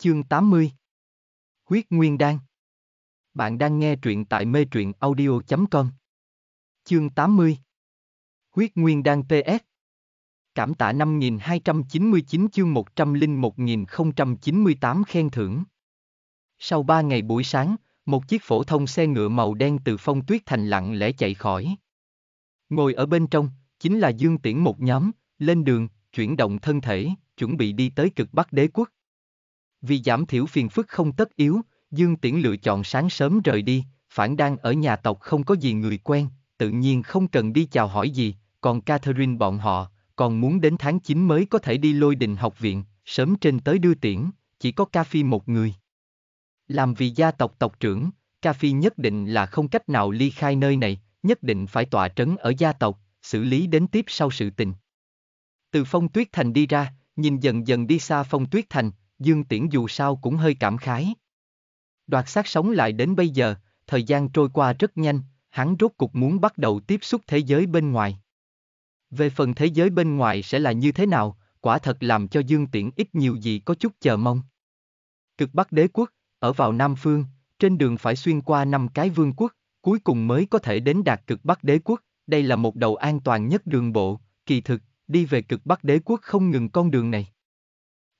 Chương 80 Huyết Nguyên Đan Bạn đang nghe truyện tại mê truyện audio.com Chương 80 Huyết Nguyên Đan PS Cảm tạ 5299 chương 101098 khen thưởng Sau 3 ngày buổi sáng, một chiếc phổ thông xe ngựa màu đen từ phong tuyết thành lặng lẽ chạy khỏi. Ngồi ở bên trong, chính là Dương Tiễn một nhóm, lên đường, chuyển động thân thể, chuẩn bị đi tới cực bắc đế quốc. Vì giảm thiểu phiền phức không tất yếu, Dương Tiễn lựa chọn sáng sớm rời đi, phản đang ở nhà tộc không có gì người quen, tự nhiên không cần đi chào hỏi gì, còn Catherine bọn họ, còn muốn đến tháng 9 mới có thể đi lôi đình học viện, sớm trên tới đưa tiễn, chỉ có ca phi một người. Làm vì gia tộc tộc trưởng, ca phi nhất định là không cách nào ly khai nơi này, nhất định phải tọa trấn ở gia tộc, xử lý đến tiếp sau sự tình. Từ phong tuyết thành đi ra, nhìn dần dần đi xa phong tuyết thành, Dương Tiễn dù sao cũng hơi cảm khái. Đoạt sát sống lại đến bây giờ, thời gian trôi qua rất nhanh, hắn rốt cục muốn bắt đầu tiếp xúc thế giới bên ngoài. Về phần thế giới bên ngoài sẽ là như thế nào, quả thật làm cho Dương Tiễn ít nhiều gì có chút chờ mong. Cực Bắc đế quốc, ở vào Nam Phương, trên đường phải xuyên qua năm cái vương quốc, cuối cùng mới có thể đến đạt cực Bắc đế quốc, đây là một đầu an toàn nhất đường bộ, kỳ thực, đi về cực Bắc đế quốc không ngừng con đường này.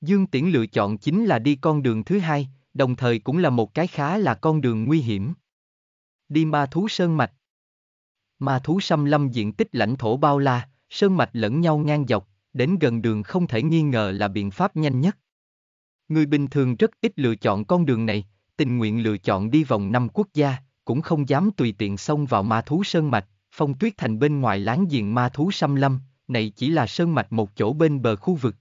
Dương Tiễn lựa chọn chính là đi con đường thứ hai, đồng thời cũng là một cái khá là con đường nguy hiểm. Đi ma thú sơn mạch. Ma thú xâm lâm diện tích lãnh thổ bao la, sơn mạch lẫn nhau ngang dọc, đến gần đường không thể nghi ngờ là biện pháp nhanh nhất. Người bình thường rất ít lựa chọn con đường này, tình nguyện lựa chọn đi vòng năm quốc gia, cũng không dám tùy tiện xông vào ma thú sơn mạch, phong tuyết thành bên ngoài láng giềng ma thú xâm lâm, này chỉ là sơn mạch một chỗ bên bờ khu vực,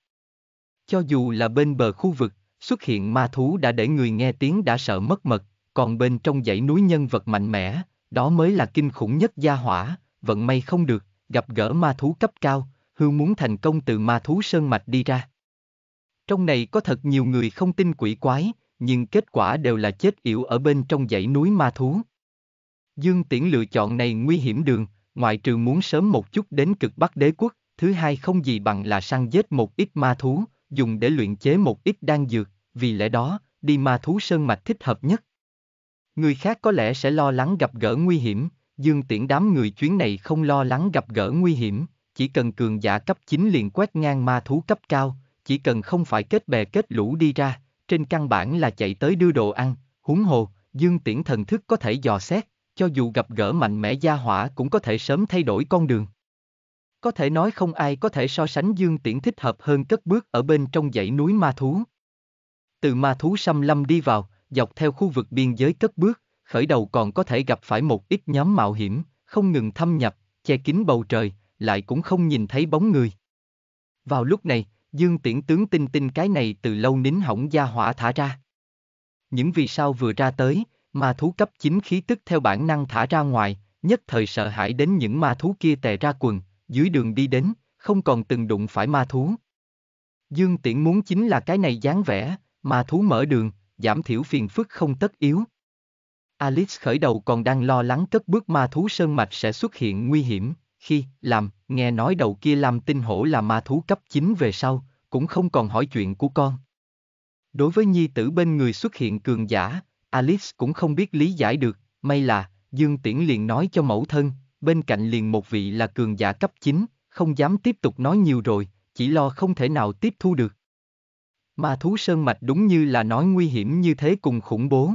cho dù là bên bờ khu vực, xuất hiện ma thú đã để người nghe tiếng đã sợ mất mật, còn bên trong dãy núi nhân vật mạnh mẽ, đó mới là kinh khủng nhất gia hỏa, vận may không được, gặp gỡ ma thú cấp cao, hưu muốn thành công từ ma thú sơn mạch đi ra. Trong này có thật nhiều người không tin quỷ quái, nhưng kết quả đều là chết yểu ở bên trong dãy núi ma thú. Dương Tiễn lựa chọn này nguy hiểm đường, ngoại trừ muốn sớm một chút đến cực Bắc Đế quốc, thứ hai không gì bằng là săn giết một ít ma thú, dùng để luyện chế một ít đan dược, vì lẽ đó, đi ma thú sơn mạch thích hợp nhất. Người khác có lẽ sẽ lo lắng gặp gỡ nguy hiểm, Dương Tiễn đám người chuyến này không lo lắng gặp gỡ nguy hiểm, chỉ cần cường giả cấp 9 liền quét ngang ma thú cấp cao, chỉ cần không phải kết bè kết lũ đi ra, trên căn bản là chạy tới đưa đồ ăn, húng hồ, Dương Tiễn thần thức có thể dò xét, cho dù gặp gỡ mạnh mẽ gia hỏa cũng có thể sớm thay đổi con đường. Có thể nói không ai có thể so sánh Dương Tiễn thích hợp hơn cất bước ở bên trong dãy núi ma thú. Từ ma thú xăm lâm đi vào, dọc theo khu vực biên giới cất bước, khởi đầu còn có thể gặp phải một ít nhóm mạo hiểm, không ngừng thâm nhập, che kín bầu trời, lại cũng không nhìn thấy bóng người. Vào lúc này, Dương Tiễn tướng tinh tinh cái này từ lâu nín hỏng gia hỏa thả ra. Những vì sao vừa ra tới, ma thú cấp 9 khí tức theo bản năng thả ra ngoài, nhất thời sợ hãi đến những ma thú kia tè ra quần, dưới đường đi đến, không còn từng đụng phải ma thú. Dương Tiễn muốn chính là cái này dáng vẻ, ma thú mở đường, giảm thiểu phiền phức không tất yếu. Alice khởi đầu còn đang lo lắng cất bước ma thú sơn mạch sẽ xuất hiện nguy hiểm, khi, làm, nghe nói đầu kia làm tinh hổ là ma thú cấp 9 về sau, cũng không còn hỏi chuyện của con. Đối với nhi tử bên người xuất hiện cường giả, Alice cũng không biết lý giải được, may là, Dương Tiễn liền nói cho mẫu thân, bên cạnh liền một vị là cường giả cấp 9, không dám tiếp tục nói nhiều rồi, chỉ lo không thể nào tiếp thu được. Ma thú sơn mạch đúng như là nói nguy hiểm như thế cùng khủng bố.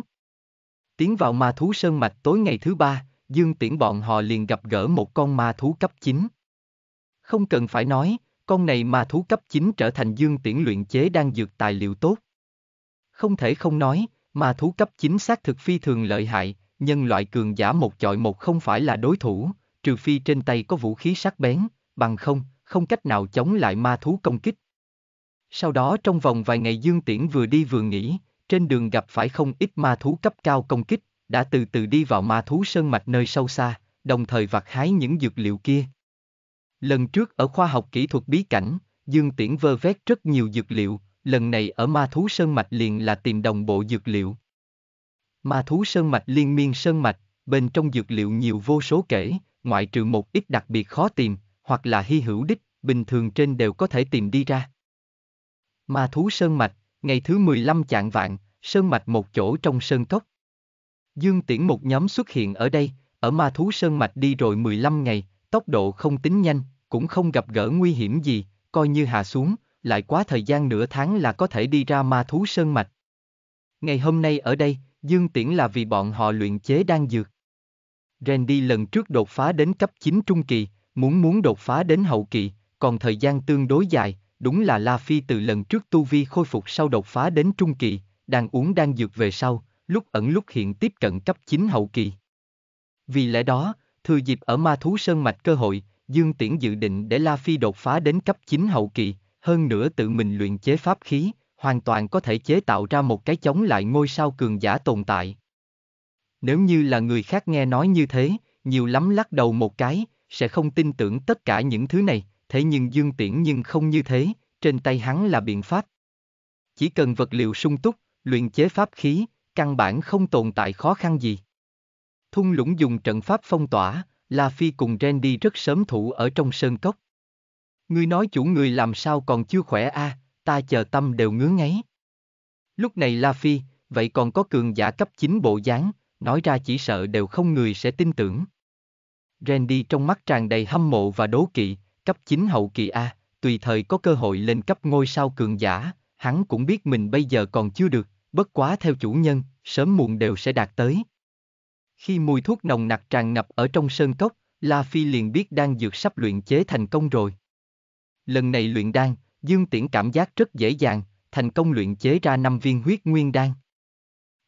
Tiến vào ma thú sơn mạch tối ngày thứ ba, Dương Tiễn bọn họ liền gặp gỡ một con ma thú cấp 9. Không cần phải nói, con này ma thú cấp 9 trở thành Dương Tiễn luyện chế đang dược tài liệu tốt. Không thể không nói, ma thú cấp 9 xác thực phi thường lợi hại, nhân loại cường giả một chọi một không phải là đối thủ, trừ phi trên tay có vũ khí sắc bén, bằng không, không cách nào chống lại ma thú công kích. Sau đó trong vòng vài ngày Dương Tiễn vừa đi vừa nghỉ, trên đường gặp phải không ít ma thú cấp cao công kích, đã từ từ đi vào ma thú sơn mạch nơi sâu xa, đồng thời vặt hái những dược liệu kia. Lần trước ở khoa học kỹ thuật bí cảnh, Dương Tiễn vơ vét rất nhiều dược liệu, lần này ở ma thú sơn mạch liền là tìm đồng bộ dược liệu. Ma thú sơn mạch liên miên sơn mạch, bên trong dược liệu nhiều vô số kể, ngoại trừ một ít đặc biệt khó tìm, hoặc là hy hữu đích, bình thường trên đều có thể tìm đi ra. Ma thú sơn mạch, ngày thứ 15 chạng vạn, sơn mạch một chỗ trong sơn cốc. Dương Tiễn một nhóm xuất hiện ở đây, ở ma thú sơn mạch đi rồi 15 ngày, tốc độ không tính nhanh, cũng không gặp gỡ nguy hiểm gì, coi như hạ xuống, lại quá thời gian nửa tháng là có thể đi ra ma thú sơn mạch. Ngày hôm nay ở đây, Dương Tiễn là vì bọn họ luyện chế đang dược. Randy lần trước đột phá đến cấp 9 trung kỳ, muốn muốn đột phá đến hậu kỳ, còn thời gian tương đối dài, đúng là La Phi từ lần trước tu vi khôi phục sau đột phá đến trung kỳ, đang uống đang dược về sau, lúc ẩn lúc hiện tiếp cận cấp 9 hậu kỳ. Vì lẽ đó, thừa dịp ở ma thú sơn mạch cơ hội, Dương Tiễn dự định để La Phi đột phá đến cấp 9 hậu kỳ, hơn nữa tự mình luyện chế pháp khí, hoàn toàn có thể chế tạo ra một cái chống lại ngôi sao cường giả tồn tại. Nếu như là người khác nghe nói như thế, nhiều lắm lắc đầu một cái, sẽ không tin tưởng tất cả những thứ này, thế nhưng Dương Tiễn nhưng không như thế, trên tay hắn là biện pháp. Chỉ cần vật liệu sung túc, luyện chế pháp khí, căn bản không tồn tại khó khăn gì. Thung lũng dùng trận pháp phong tỏa, La Phi cùng Randy rất sớm thủ ở trong sơn cốc. Ngươi nói chủ người làm sao còn chưa khỏe a, à, ta chờ tâm đều ngứa ngáy. Lúc này La Phi, vậy còn có cường giả cấp 9 bộ dáng, nói ra chỉ sợ đều không người sẽ tin tưởng. Randy trong mắt tràn đầy hâm mộ và đố kỵ, cấp 9 hậu kỳ A, tùy thời có cơ hội lên cấp ngôi sao cường giả, hắn cũng biết mình bây giờ còn chưa được, bất quá theo chủ nhân, sớm muộn đều sẽ đạt tới. Khi mùi thuốc nồng nặc tràn ngập ở trong sơn cốc, La Phi liền biết đang dược sắp luyện chế thành công rồi. Lần này luyện đan, Dương Tiễn cảm giác rất dễ dàng, thành công luyện chế ra năm viên huyết nguyên đan.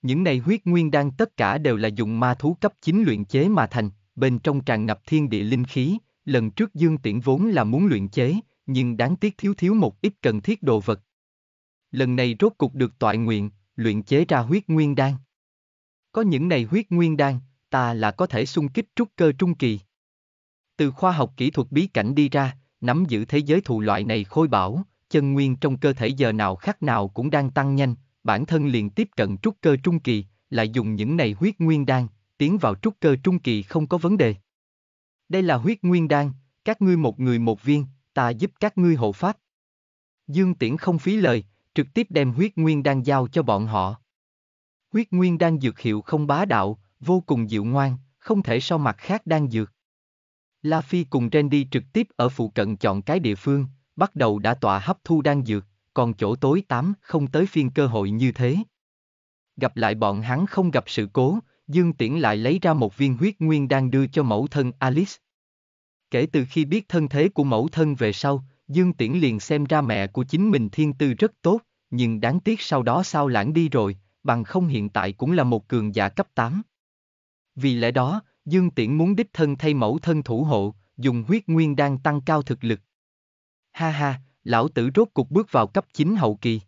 Những này huyết nguyên đan tất cả đều là dùng ma thú cấp 9 luyện chế mà thành, bên trong tràn ngập thiên địa linh khí, lần trước Dương Tiễn vốn là muốn luyện chế, nhưng đáng tiếc thiếu thiếu một ít cần thiết đồ vật. Lần này rốt cục được tọa nguyện, luyện chế ra huyết nguyên đan. Có những này huyết nguyên đan, ta là có thể xung kích trúc cơ trung kỳ. Từ khoa học kỹ thuật bí cảnh đi ra, nắm giữ thế giới thụ loại này khôi bảo, chân nguyên trong cơ thể giờ nào khác nào cũng đang tăng nhanh, bản thân liền tiếp cận trúc cơ trung kỳ, lại dùng những này huyết nguyên đan, tiến vào trúc cơ trung kỳ không có vấn đề. Đây là huyết nguyên đan, các ngươi một người một viên, ta giúp các ngươi hộ pháp. Dương Tiễn không phí lời, trực tiếp đem huyết nguyên đan giao cho bọn họ. Huyết nguyên đan dược hiệu không bá đạo, vô cùng dịu ngoan, không thể so mặt khác đan dược. La Phi cùng Randy trực tiếp ở phụ cận chọn cái địa phương, bắt đầu đã tọa hấp thu đan dược, còn chỗ tối tám không tới phiên cơ hội như thế. Gặp lại bọn hắn không gặp sự cố, Dương Tiễn lại lấy ra một viên huyết nguyên đang đưa cho mẫu thân Alice. Kể từ khi biết thân thế của mẫu thân về sau, Dương Tiễn liền xem ra mẹ của chính mình thiên tư rất tốt, nhưng đáng tiếc sau đó sao lãng đi rồi, bằng không hiện tại cũng là một cường giả cấp 8. Vì lẽ đó, Dương Tiễn muốn đích thân thay mẫu thân thủ hộ, dùng huyết nguyên đang tăng cao thực lực. Ha ha, lão tử rốt cục bước vào cấp 9 hậu kỳ.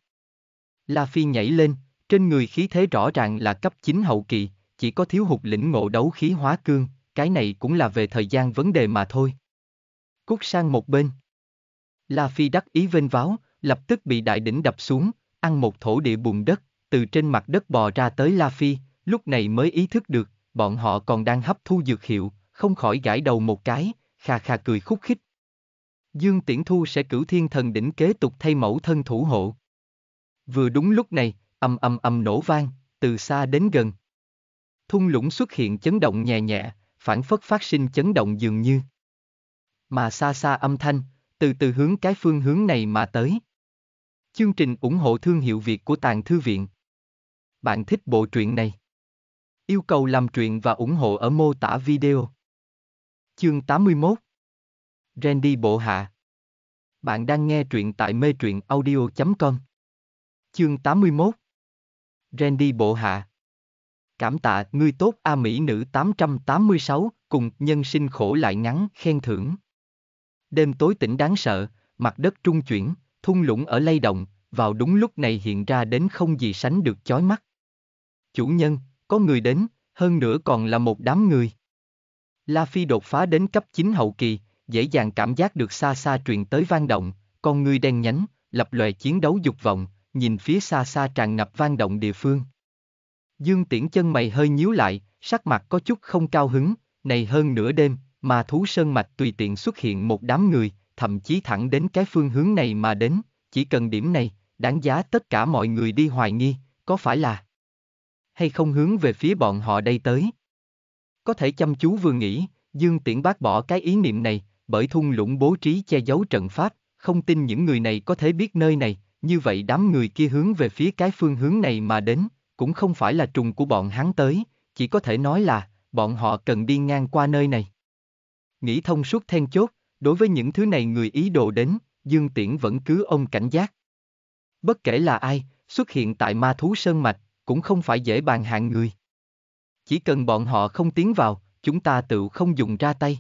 La Phi nhảy lên, trên người khí thế rõ ràng là cấp 9 hậu kỳ, chỉ có thiếu hụt lĩnh ngộ đấu khí hóa cương, cái này cũng là về thời gian vấn đề mà thôi. Cút sang một bên. La Phi đắc ý vênh váo, lập tức bị đại đỉnh đập xuống, ăn một thổ địa bùn đất, từ trên mặt đất bò ra tới La Phi, lúc này mới ý thức được, bọn họ còn đang hấp thu dược hiệu, không khỏi gãi đầu một cái, kha kha cười khúc khích, Dương Tiễn Thu sẽ cử thiên thần đỉnh kế tục thay mẫu thân thủ hộ. Vừa đúng lúc này, ầm ầm ầm nổ vang, từ xa đến gần. Thung lũng xuất hiện chấn động nhẹ nhẹ, phản phất phát sinh chấn động dường như. Mà xa xa âm thanh, từ từ hướng cái phương hướng này mà tới. Chương trình ủng hộ thương hiệu Việt của Tàng Thư Viện. Bạn thích bộ truyện này? Yêu cầu làm truyện và ủng hộ ở mô tả video. Chương 81 Randy Bộ Hạ. Bạn đang nghe truyện tại mê truyện audio.com. Chương 81 Randy Bộ Hạ Cảm tạ ngươi tốt A Mỹ nữ 886, cùng nhân sinh khổ lại ngắn, khen thưởng. Đêm tối tỉnh đáng sợ, mặt đất trung chuyển, thung lũng ở lay động, vào đúng lúc này hiện ra đến không gì sánh được chói mắt. Chủ nhân, có người đến, hơn nữa còn là một đám người. La Phi đột phá đến cấp 9 hậu kỳ, dễ dàng cảm giác được xa xa truyền tới vang động, con ngươi đen nhánh, lập lòe chiến đấu dục vọng, nhìn phía xa xa tràn ngập vang động địa phương. Dương Tiễn chân mày hơi nhíu lại, sắc mặt có chút không cao hứng, này hơn nửa đêm, mà thú sơn mạch tùy tiện xuất hiện một đám người, thậm chí thẳng đến cái phương hướng này mà đến, chỉ cần điểm này, đáng giá tất cả mọi người đi hoài nghi, có phải là hay không hướng về phía bọn họ đây tới. Có thể chăm chú vừa nghĩ, Dương Tiễn bác bỏ cái ý niệm này, bởi thung lũng bố trí che giấu trận pháp, không tin những người này có thể biết nơi này, như vậy đám người kia hướng về phía cái phương hướng này mà đến, cũng không phải là trùng của bọn hắn tới, chỉ có thể nói là, bọn họ cần đi ngang qua nơi này. Nghĩ thông suốt then chốt, đối với những thứ này người ý đồ đến, Dương Tiễn vẫn cứ ông cảnh giác. Bất kể là ai, xuất hiện tại ma thú sơn mạch, cũng không phải dễ bàn hạng người. Chỉ cần bọn họ không tiến vào, chúng ta tự không dùng ra tay.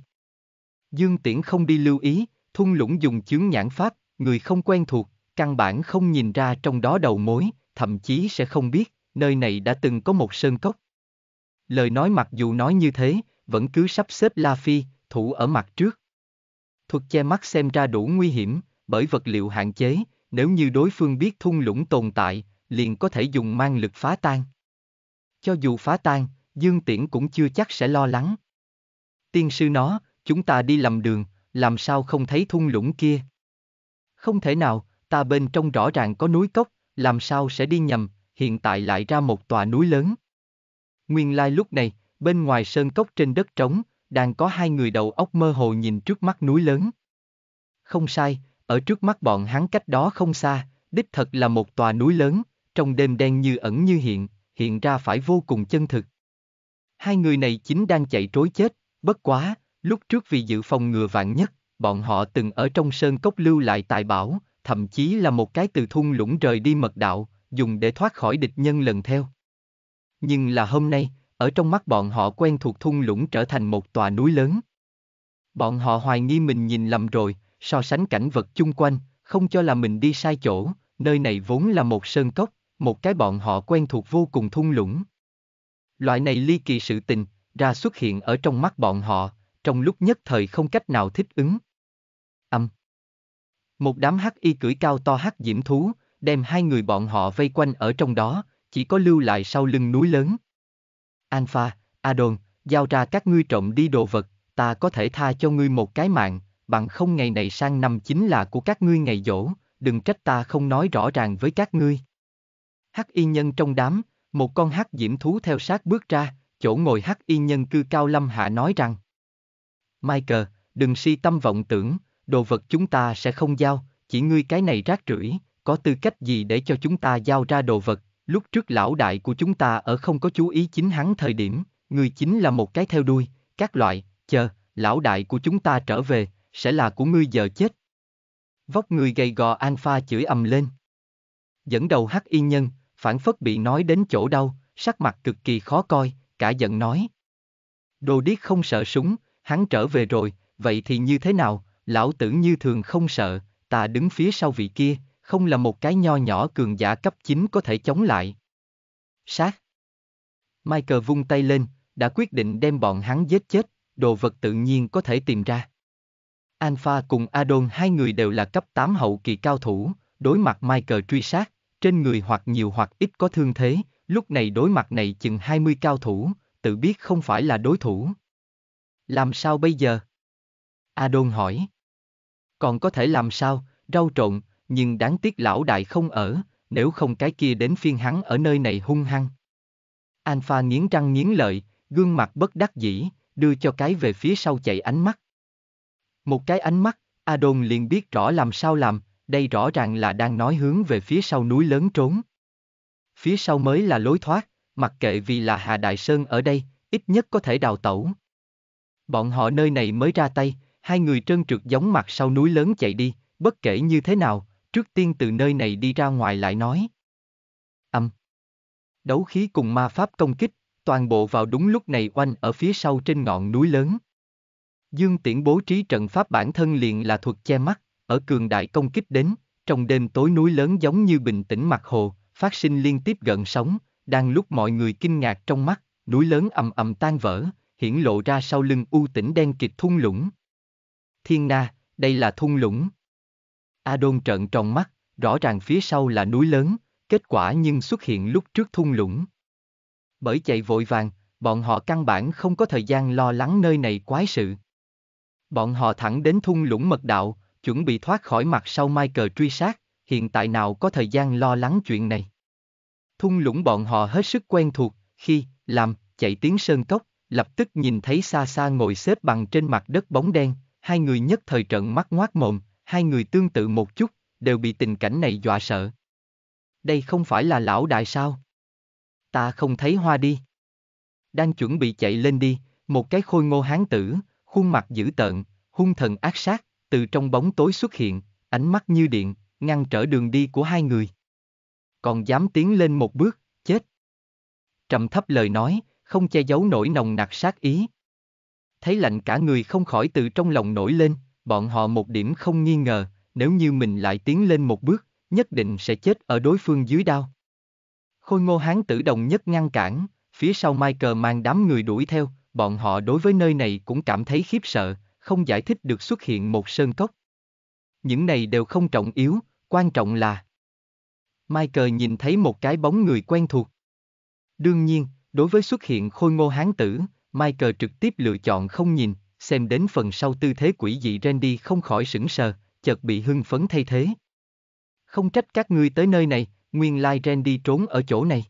Dương Tiễn không đi lưu ý, Thun lũng dùng chướng nhãn pháp, người không quen thuộc, căn bản không nhìn ra trong đó đầu mối, thậm chí sẽ không biết, nơi này đã từng có một sơn cốc. Lời nói mặc dù nói như thế, vẫn cứ sắp xếp La Phi, thủ ở mặt trước. Thuật che mắt xem ra đủ nguy hiểm, bởi vật liệu hạn chế, nếu như đối phương biết Thun lũng tồn tại, liền có thể dùng mang lực phá tan. Cho dù phá tan, Dương Tiễn cũng chưa chắc sẽ lo lắng. Tiên sư nó, chúng ta đi lầm đường, làm sao không thấy thung lũng kia? Không thể nào, ta bên trong rõ ràng có núi cốc, làm sao sẽ đi nhầm, hiện tại lại ra một tòa núi lớn. Nguyên lai lúc này, bên ngoài sơn cốc trên đất trống, đang có hai người đầu óc mơ hồ nhìn trước mắt núi lớn. Không sai, ở trước mắt bọn hắn cách đó không xa, đích thật là một tòa núi lớn, trong đêm đen như ẩn như hiện, hiện ra phải vô cùng chân thực. Hai người này chính đang chạy trối chết, bất quá, Lúc trước vì dự phòng ngừa vạn nhất, bọn họ từng ở trong sơn cốc lưu lại tài bảo, thậm chí là một cái từ thung lũng rời đi mật đạo, dùng để thoát khỏi địch nhân lần theo. Nhưng là hôm nay, ở trong mắt bọn họ quen thuộc thung lũng trở thành một tòa núi lớn. Bọn họ hoài nghi mình nhìn lầm rồi, so sánh cảnh vật chung quanh, không cho là mình đi sai chỗ, nơi này vốn là một sơn cốc, một cái bọn họ quen thuộc vô cùng thung lũng. Loại này ly kỳ sự tình, ra xuất hiện ở trong mắt bọn họ, trong lúc nhất thời không cách nào thích ứng. Âm. Một đám hắc y cưỡi cao to hắc diễm thú, đem hai người bọn họ vây quanh ở trong đó, chỉ có lưu lại sau lưng núi lớn. Alpha, Adon, giao ra các ngươi trộm đi đồ vật, ta có thể tha cho ngươi một cái mạng, bằng không ngày này sang năm chính là của các ngươi ngày dỗ, đừng trách ta không nói rõ ràng với các ngươi. Hắc y nhân trong đám, một con hắc diễm thú theo sát bước ra, chỗ ngồi hắc y nhân cư cao lâm hạ nói rằng. Michael, đừng si tâm vọng tưởng, đồ vật chúng ta sẽ không giao, chỉ ngươi cái này rác rưởi, có tư cách gì để cho chúng ta giao ra đồ vật, lúc trước lão đại của chúng ta ở không có chú ý chính hắn thời điểm, ngươi chính là một cái theo đuôi, các loại, chờ, lão đại của chúng ta trở về, sẽ là của ngươi giờ chết. Vóc người gầy gò Alpha chửi ầm lên. Dẫn đầu hắc y nhân, phản phất bị nói đến chỗ đau, sắc mặt cực kỳ khó coi, cả giận nói. Đồ điếc không sợ súng, hắn trở về rồi, vậy thì như thế nào, lão tử như thường không sợ, ta đứng phía sau vị kia, không là một cái nho nhỏ cường giả cấp 9 có thể chống lại. Sát. Michael vung tay lên, đã quyết định đem bọn hắn giết chết, đồ vật tự nhiên có thể tìm ra. Alpha cùng Adon hai người đều là cấp 8 hậu kỳ cao thủ, đối mặt Michael truy sát, trên người hoặc nhiều hoặc ít có thương thế, lúc này đối mặt này chừng 20 cao thủ, tự biết không phải là đối thủ. Làm sao bây giờ? Adon hỏi. Còn có thể làm sao, rau trộn, nhưng đáng tiếc lão đại không ở, nếu không cái kia đến phiên hắn ở nơi này hung hăng. Alpha nghiến răng nghiến lợi, gương mặt bất đắc dĩ, đưa cho cái về phía sau chạy ánh mắt. Một cái ánh mắt, Adon liền biết rõ làm sao làm, đây rõ ràng là đang nói hướng về phía sau núi lớn trốn. Phía sau mới là lối thoát, mặc kệ vì là Hà Đại Sơn ở đây, ít nhất có thể đào tẩu. Bọn họ nơi này mới ra tay, hai người trơn trượt giống mặt sau núi lớn chạy đi, bất kể như thế nào, trước tiên từ nơi này đi ra ngoài lại nói. Âm. Đấu khí cùng ma pháp công kích, toàn bộ vào đúng lúc này oanh ở phía sau trên ngọn núi lớn. Dương Tiễn bố trí trận pháp bản thân liền là thuật che mắt, ở cường đại công kích đến, trong đêm tối núi lớn giống như bình tĩnh mặt hồ, phát sinh liên tiếp gần sóng, đang lúc mọi người kinh ngạc trong mắt, núi lớn ầm ầm tan vỡ, hiển lộ ra sau lưng u tỉnh đen kịch thung lũng. Thiên Na, đây là thung lũng. A Đôn trợn tròn mắt, rõ ràng phía sau là núi lớn, kết quả nhưng xuất hiện lúc trước thung lũng. Bởi chạy vội vàng, bọn họ căn bản không có thời gian lo lắng nơi này quái sự. Bọn họ thẳng đến thung lũng mật đạo, chuẩn bị thoát khỏi mặt sau mai cờ truy sát, hiện tại nào có thời gian lo lắng chuyện này. Thung lũng bọn họ hết sức quen thuộc, khi, làm, chạy tiếng sơn cốc, lập tức nhìn thấy xa xa ngồi xếp bằng trên mặt đất bóng đen, hai người nhất thời trận mắt ngoác mồm, hai người tương tự một chút, đều bị tình cảnh này dọa sợ. Đây không phải là lão đại sao? Ta không thấy hoa đi. Đang chuẩn bị chạy lên đi, một cái khôi ngô hán tử, khuôn mặt dữ tợn, hung thần ác sát, từ trong bóng tối xuất hiện, ánh mắt như điện, ngăn trở đường đi của hai người. Còn dám tiến lên một bước, chết. Trầm thấp lời nói, không che giấu nổi nồng nặc sát ý. Thấy lạnh cả người không khỏi từ trong lòng nổi lên, bọn họ một điểm không nghi ngờ, nếu như mình lại tiến lên một bước, nhất định sẽ chết ở đối phương dưới đao. Khôi ngô hán tử đồng nhất ngăn cản, phía sau Michael mang đám người đuổi theo, bọn họ đối với nơi này cũng cảm thấy khiếp sợ, không giải thích được xuất hiện một sơn cốc. Những này đều không trọng yếu, quan trọng là Michael nhìn thấy một cái bóng người quen thuộc. Đương nhiên, Đối với xuất hiện khôi ngô hán tử, Michael trực tiếp lựa chọn không nhìn, xem đến phần sau tư thế quỷ dị Randy không khỏi sững sờ, chợt bị hưng phấn thay thế. Không trách các ngươi tới nơi này, nguyên lai Randy trốn ở chỗ này.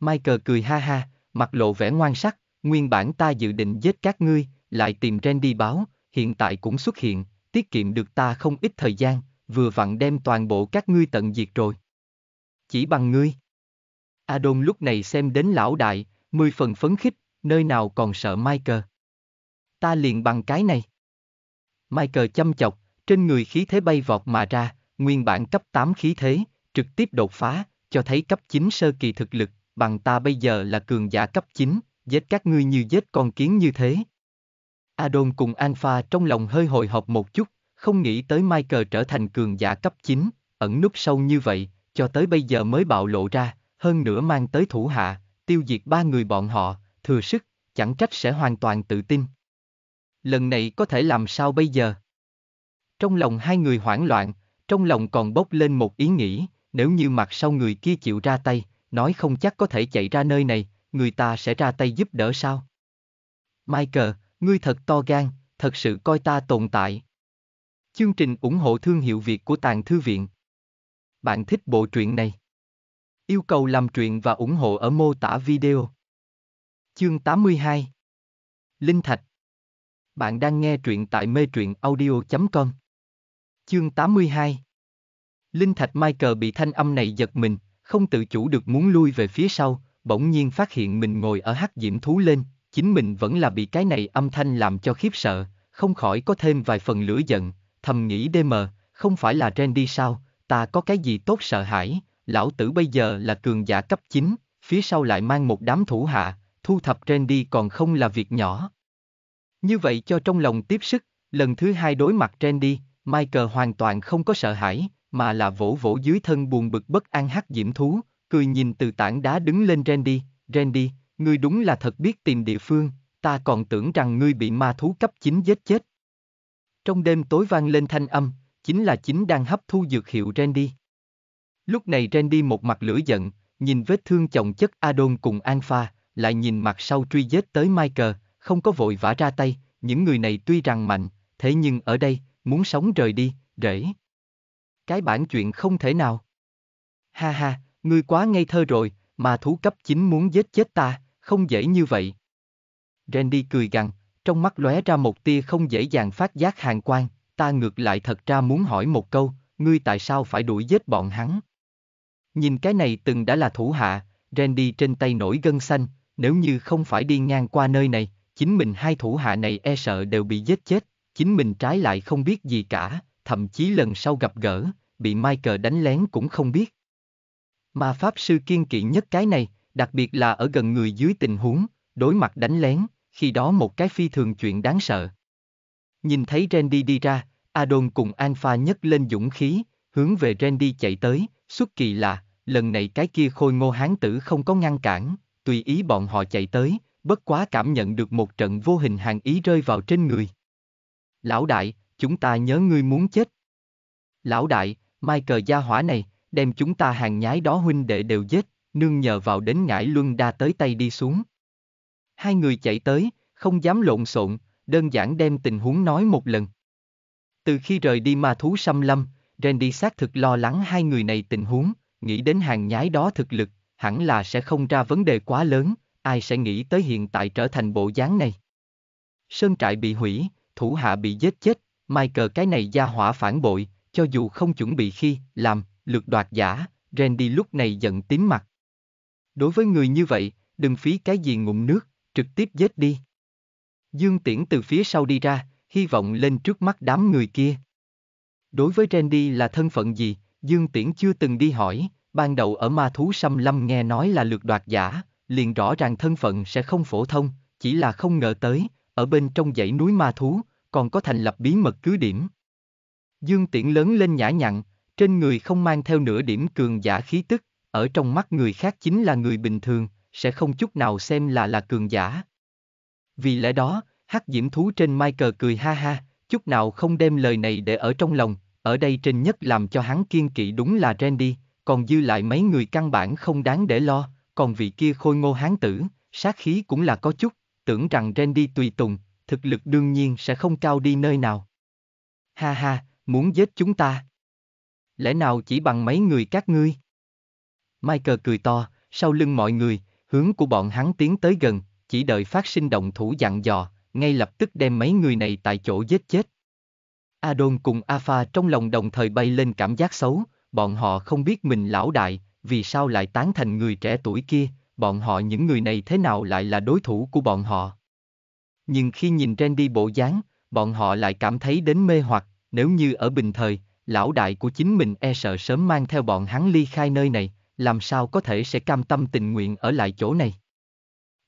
Michael cười ha ha, mặt lộ vẻ ngoan sắc, nguyên bản ta dự định giết các ngươi, lại tìm Randy báo, hiện tại cũng xuất hiện, tiết kiệm được ta không ít thời gian, vừa vặn đem toàn bộ các ngươi tận diệt rồi. Chỉ bằng ngươi. Adon lúc này xem đến lão đại, mười phần phấn khích, nơi nào còn sợ Michael. Ta liền bằng cái này. Michael chăm chọc, trên người khí thế bay vọt mà ra, nguyên bản cấp 8 khí thế, trực tiếp đột phá, cho thấy cấp 9 sơ kỳ thực lực, bằng ta bây giờ là cường giả cấp 9, giết các ngươi như giết con kiến như thế. Adon cùng Alpha trong lòng hơi hồi hộp một chút, không nghĩ tới Michael trở thành cường giả cấp 9, ẩn núp sâu như vậy, cho tới bây giờ mới bạo lộ ra, hơn nữa mang tới thủ hạ, tiêu diệt ba người bọn họ, thừa sức, chẳng trách sẽ hoàn toàn tự tin. Lần này có thể làm sao bây giờ? Trong lòng hai người hoảng loạn, trong lòng còn bốc lên một ý nghĩ, nếu như mặt sau người kia chịu ra tay, nói không chắc có thể chạy ra nơi này, người ta sẽ ra tay giúp đỡ sao? Michael, ngươi thật to gan, thật sự coi ta tồn tại. Chương trình ủng hộ thương hiệu Việt của Tàng Thư Viện. Bạn thích bộ truyện này? Yêu cầu làm truyện và ủng hộ ở mô tả video. Chương 82 Linh Thạch Bạn đang nghe truyện tại mê truyện audio.com Chương 82 Linh Thạch Michael bị thanh âm này giật mình, không tự chủ được muốn lui về phía sau, bỗng nhiên phát hiện mình ngồi ở hắc diễm thú lên, chính mình vẫn là bị cái này âm thanh làm cho khiếp sợ, không khỏi có thêm vài phần lửa giận, thầm nghĩ đê mờ, không phải là Randy sao, ta có cái gì tốt sợ hãi, lão tử bây giờ là cường giả cấp 9, phía sau lại mang một đám thủ hạ, thu thập trên đi còn không là việc nhỏ. Như vậy cho trong lòng tiếp sức, lần thứ hai đối mặt trên đi, Michael hoàn toàn không có sợ hãi, mà là vỗ vỗ dưới thân buồn bực bất an hắc diễm thú, cười nhìn từ tảng đá đứng lên Randy, Randy, ngươi đúng là thật biết tìm địa phương, ta còn tưởng rằng ngươi bị ma thú cấp 9 giết chết. Trong đêm tối vang lên thanh âm, chính là chính đang hấp thu dược hiệu Randy. Lúc này Randy một mặt lửa giận, nhìn vết thương chồng chất Adon cùng Alpha, lại nhìn mặt sau truy vết tới Michael, không có vội vã ra tay, những người này tuy rằng mạnh, thế nhưng ở đây, muốn sống rời đi, rễ. Cái bản chuyện không thể nào. Ha ha, ngươi quá ngây thơ rồi, mà thú cấp chính muốn giết chết ta, không dễ như vậy. Randy cười gằn, trong mắt lóe ra một tia không dễ dàng phát giác hàng quan, ta ngược lại thật ra muốn hỏi một câu, ngươi tại sao phải đuổi giết bọn hắn? Nhìn cái này từng đã là thủ hạ, Randy trên tay nổi gân xanh, nếu như không phải đi ngang qua nơi này, chính mình hai thủ hạ này e sợ đều bị giết chết, chính mình trái lại không biết gì cả, thậm chí lần sau gặp gỡ, bị Michael đánh lén cũng không biết. Mà Pháp Sư kiên kỵ nhất cái này, đặc biệt là ở gần người dưới tình huống, đối mặt đánh lén, khi đó một cái phi thường chuyện đáng sợ. Nhìn thấy Randy đi ra, Adon cùng Alpha nhấc lên dũng khí, hướng về Randy chạy tới, Xuất kỳ là, lần này cái kia khôi ngô hán tử không có ngăn cản, tùy ý bọn họ chạy tới, bất quá cảm nhận được một trận vô hình hàng ý rơi vào trên người. Lão đại, chúng ta nhớ ngươi muốn chết. Lão đại, mai cờ gia hỏa này, đem chúng ta hàng nhái đó huynh đệ đều giết, nương nhờ vào đến ngải luân đa tới tay đi xuống. Hai người chạy tới, không dám lộn xộn, đơn giản đem tình huống nói một lần. Từ khi rời đi ma thú xâm lâm, Randy xác thực lo lắng hai người này tình huống, nghĩ đến hàng nhái đó thực lực, hẳn là sẽ không ra vấn đề quá lớn, ai sẽ nghĩ tới hiện tại trở thành bộ dáng này. Sơn trại bị hủy, thủ hạ bị giết chết, Michael cái này gia hỏa phản bội, cho dù không chuẩn bị khi, làm, lượt đoạt giả, Randy lúc này giận tím mặt. Đối với người như vậy, đừng phí cái gì ngụm nước, trực tiếp giết đi. Dương Tiễn từ phía sau đi ra, hy vọng lên trước mắt đám người kia, Đối với Randy là thân phận gì, Dương Tiễn chưa từng đi hỏi, ban đầu ở ma thú xăm lâm nghe nói là lược đoạt giả, liền rõ ràng thân phận sẽ không phổ thông, chỉ là không ngờ tới, ở bên trong dãy núi ma thú, còn có thành lập bí mật cứ điểm. Dương Tiễn lớn lên nhã nhặn, trên người không mang theo nửa điểm cường giả khí tức, ở trong mắt người khác chính là người bình thường, sẽ không chút nào xem là là cường giả. Vì lẽ đó, hắc diễm thú trên Michael cười ha ha, chút nào không đem lời này để ở trong lòng, ở đây trên nhất làm cho hắn kiên kỵ đúng là Randy, còn dư lại mấy người căn bản không đáng để lo, còn vị kia khôi ngô hán tử, sát khí cũng là có chút, tưởng rằng Randy tùy tùng, thực lực đương nhiên sẽ không cao đi nơi nào. Ha ha, muốn giết chúng ta. Lẽ nào chỉ bằng mấy người các ngươi? Michael cười to, sau lưng mọi người, hướng của bọn hắn tiến tới gần, chỉ đợi phát sinh động thủ dặn dò, ngay lập tức đem mấy người này tại chỗ giết chết. Adon cùng Alpha trong lòng đồng thời bay lên cảm giác xấu, bọn họ không biết mình lão đại, vì sao lại tán thành người trẻ tuổi kia, bọn họ những người này thế nào lại là đối thủ của bọn họ. Nhưng khi nhìn Randy bộ dáng, bọn họ lại cảm thấy đến mê hoặc, nếu như ở bình thời, lão đại của chính mình e sợ sớm mang theo bọn hắn ly khai nơi này, làm sao có thể sẽ cam tâm tình nguyện ở lại chỗ này.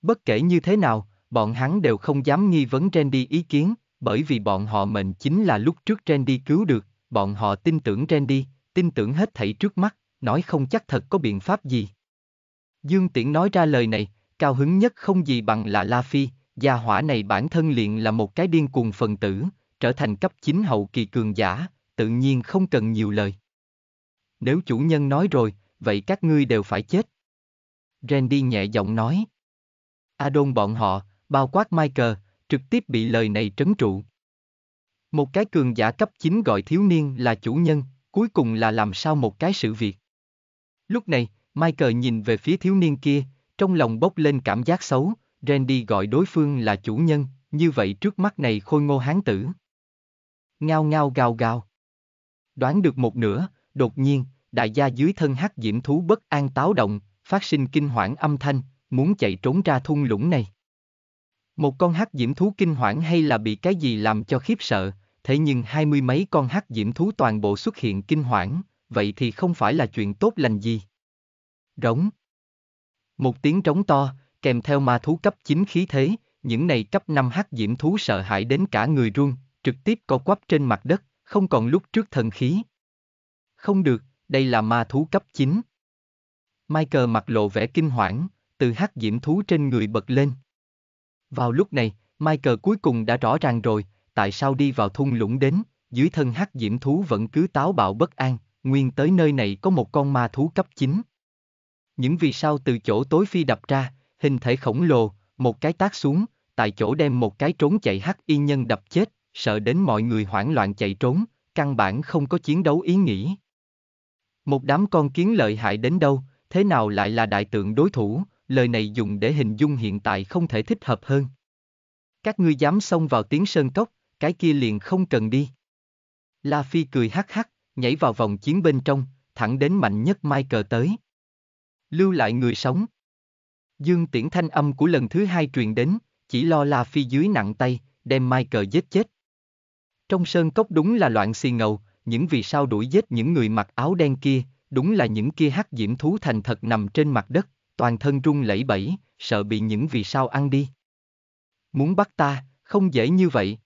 Bất kể như thế nào, bọn hắn đều không dám nghi vấn Randy ý kiến, bởi vì bọn họ mệnh chính là lúc trước Randy cứu được, bọn họ tin tưởng Randy, tin tưởng hết thảy trước mắt, nói không chắc thật có biện pháp gì. Dương Tiễn nói ra lời này, cao hứng nhất không gì bằng là La Phi, gia hỏa này bản thân liền là một cái điên cuồng phần tử, trở thành cấp chính hậu kỳ cường giả, tự nhiên không cần nhiều lời. Nếu chủ nhân nói rồi, vậy các ngươi đều phải chết. Randy nhẹ giọng nói. Adon bọn họ, bao quát Michael, trực tiếp bị lời này trấn trụ. Một cái cường giả cấp 9 gọi thiếu niên là chủ nhân, cuối cùng là làm sao một cái sự việc. Lúc này, Michael nhìn về phía thiếu niên kia, trong lòng bốc lên cảm giác xấu, Randy gọi đối phương là chủ nhân, như vậy trước mắt này khôi ngô hán tử. Ngao ngao gào gào. Đoán được một nửa, đột nhiên, đại gia dưới thân hắc diễm thú bất an táo động, phát sinh kinh hoảng âm thanh, muốn chạy trốn ra thung lũng này. Một con hắc diễm thú kinh hoảng hay là bị cái gì làm cho khiếp sợ, thế nhưng hai mươi mấy con hắc diễm thú toàn bộ xuất hiện kinh hoảng, vậy thì không phải là chuyện tốt lành gì. Rống. Một tiếng trống to, kèm theo ma thú cấp 9 khí thế, những này cấp 5 hắc diễm thú sợ hãi đến cả người run, trực tiếp co quắp trên mặt đất, không còn lúc trước thần khí. Không được, đây là ma thú cấp 9. Michael mặt lộ vẻ kinh hoảng, từ hắc diễm thú trên người bật lên. Vào lúc này, Michael cuối cùng đã rõ ràng rồi, tại sao đi vào thung lũng đến, dưới thân hắc diễm thú vẫn cứ táo bạo bất an, nguyên tới nơi này có một con ma thú cấp 9. Những vì sao từ chỗ tối phi đập ra, hình thể khổng lồ, một cái tác xuống, tại chỗ đem một cái trốn chạy hắc y nhân đập chết, sợ đến mọi người hoảng loạn chạy trốn, căn bản không có chiến đấu ý nghĩ. Một đám con kiến lợi hại đến đâu, thế nào lại là đại tượng đối thủ, lời này dùng để hình dung hiện tại không thể thích hợp hơn. Các ngươi dám xông vào tiếng sơn cốc, cái kia liền không cần đi. La Phi cười hắc hắc, nhảy vào vòng chiến bên trong, thẳng đến mạnh nhất mai cờ tới. Lưu lại người sống. Dương tiễn thanh âm của lần thứ hai truyền đến, chỉ lo La Phi dưới nặng tay, đem mai cờ giết chết. Trong sơn cốc đúng là loạn xì ngầu, những vì sao đuổi giết những người mặc áo đen kia, đúng là những kia hắc diễm thú thành thật nằm trên mặt đất, toàn thân run lẩy bẩy, sợ bị những vì sao ăn đi. Muốn bắt ta, không dễ như vậy.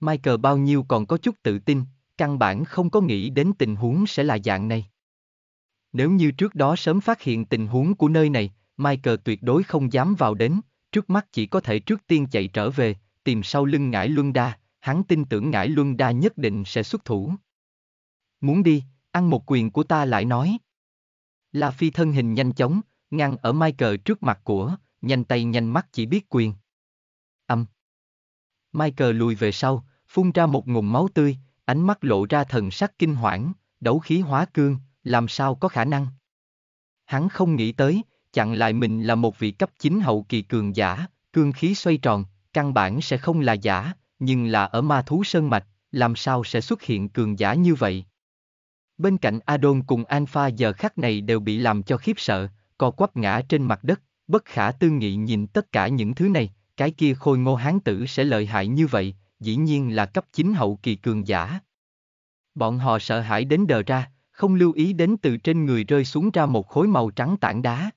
Michael bao nhiêu còn có chút tự tin, căn bản không có nghĩ đến tình huống sẽ là dạng này. Nếu như trước đó sớm phát hiện tình huống của nơi này, Michael tuyệt đối không dám vào đến, trước mắt chỉ có thể trước tiên chạy trở về, tìm sau lưng ngải Luân Đa, hắn tin tưởng ngải Luân Đa nhất định sẽ xuất thủ. Muốn đi, ăn một quyền của ta lại nói. La Phi thân hình nhanh chóng, ngăn ở Michael trước mặt của, nhanh tay nhanh mắt chỉ biết quyền. Âm. Michael lùi về sau, phun ra một ngụm máu tươi, ánh mắt lộ ra thần sắc kinh hoảng, đấu khí hóa cương, làm sao có khả năng. Hắn không nghĩ tới, chặn lại mình là một vị cấp chính hậu kỳ cường giả, cương khí xoay tròn, căn bản sẽ không là giả, nhưng là ở ma thú sơn mạch, làm sao sẽ xuất hiện cường giả như vậy. Bên cạnh Adon cùng Alpha giờ khắc này đều bị làm cho khiếp sợ, co quắp ngã trên mặt đất, bất khả tư nghị nhìn tất cả những thứ này, cái kia khôi ngô hán tử sẽ lợi hại như vậy, dĩ nhiên là cấp chính hậu kỳ cường giả. Bọn họ sợ hãi đến đờ ra, không lưu ý đến từ trên người rơi xuống ra một khối màu trắng tảng đá.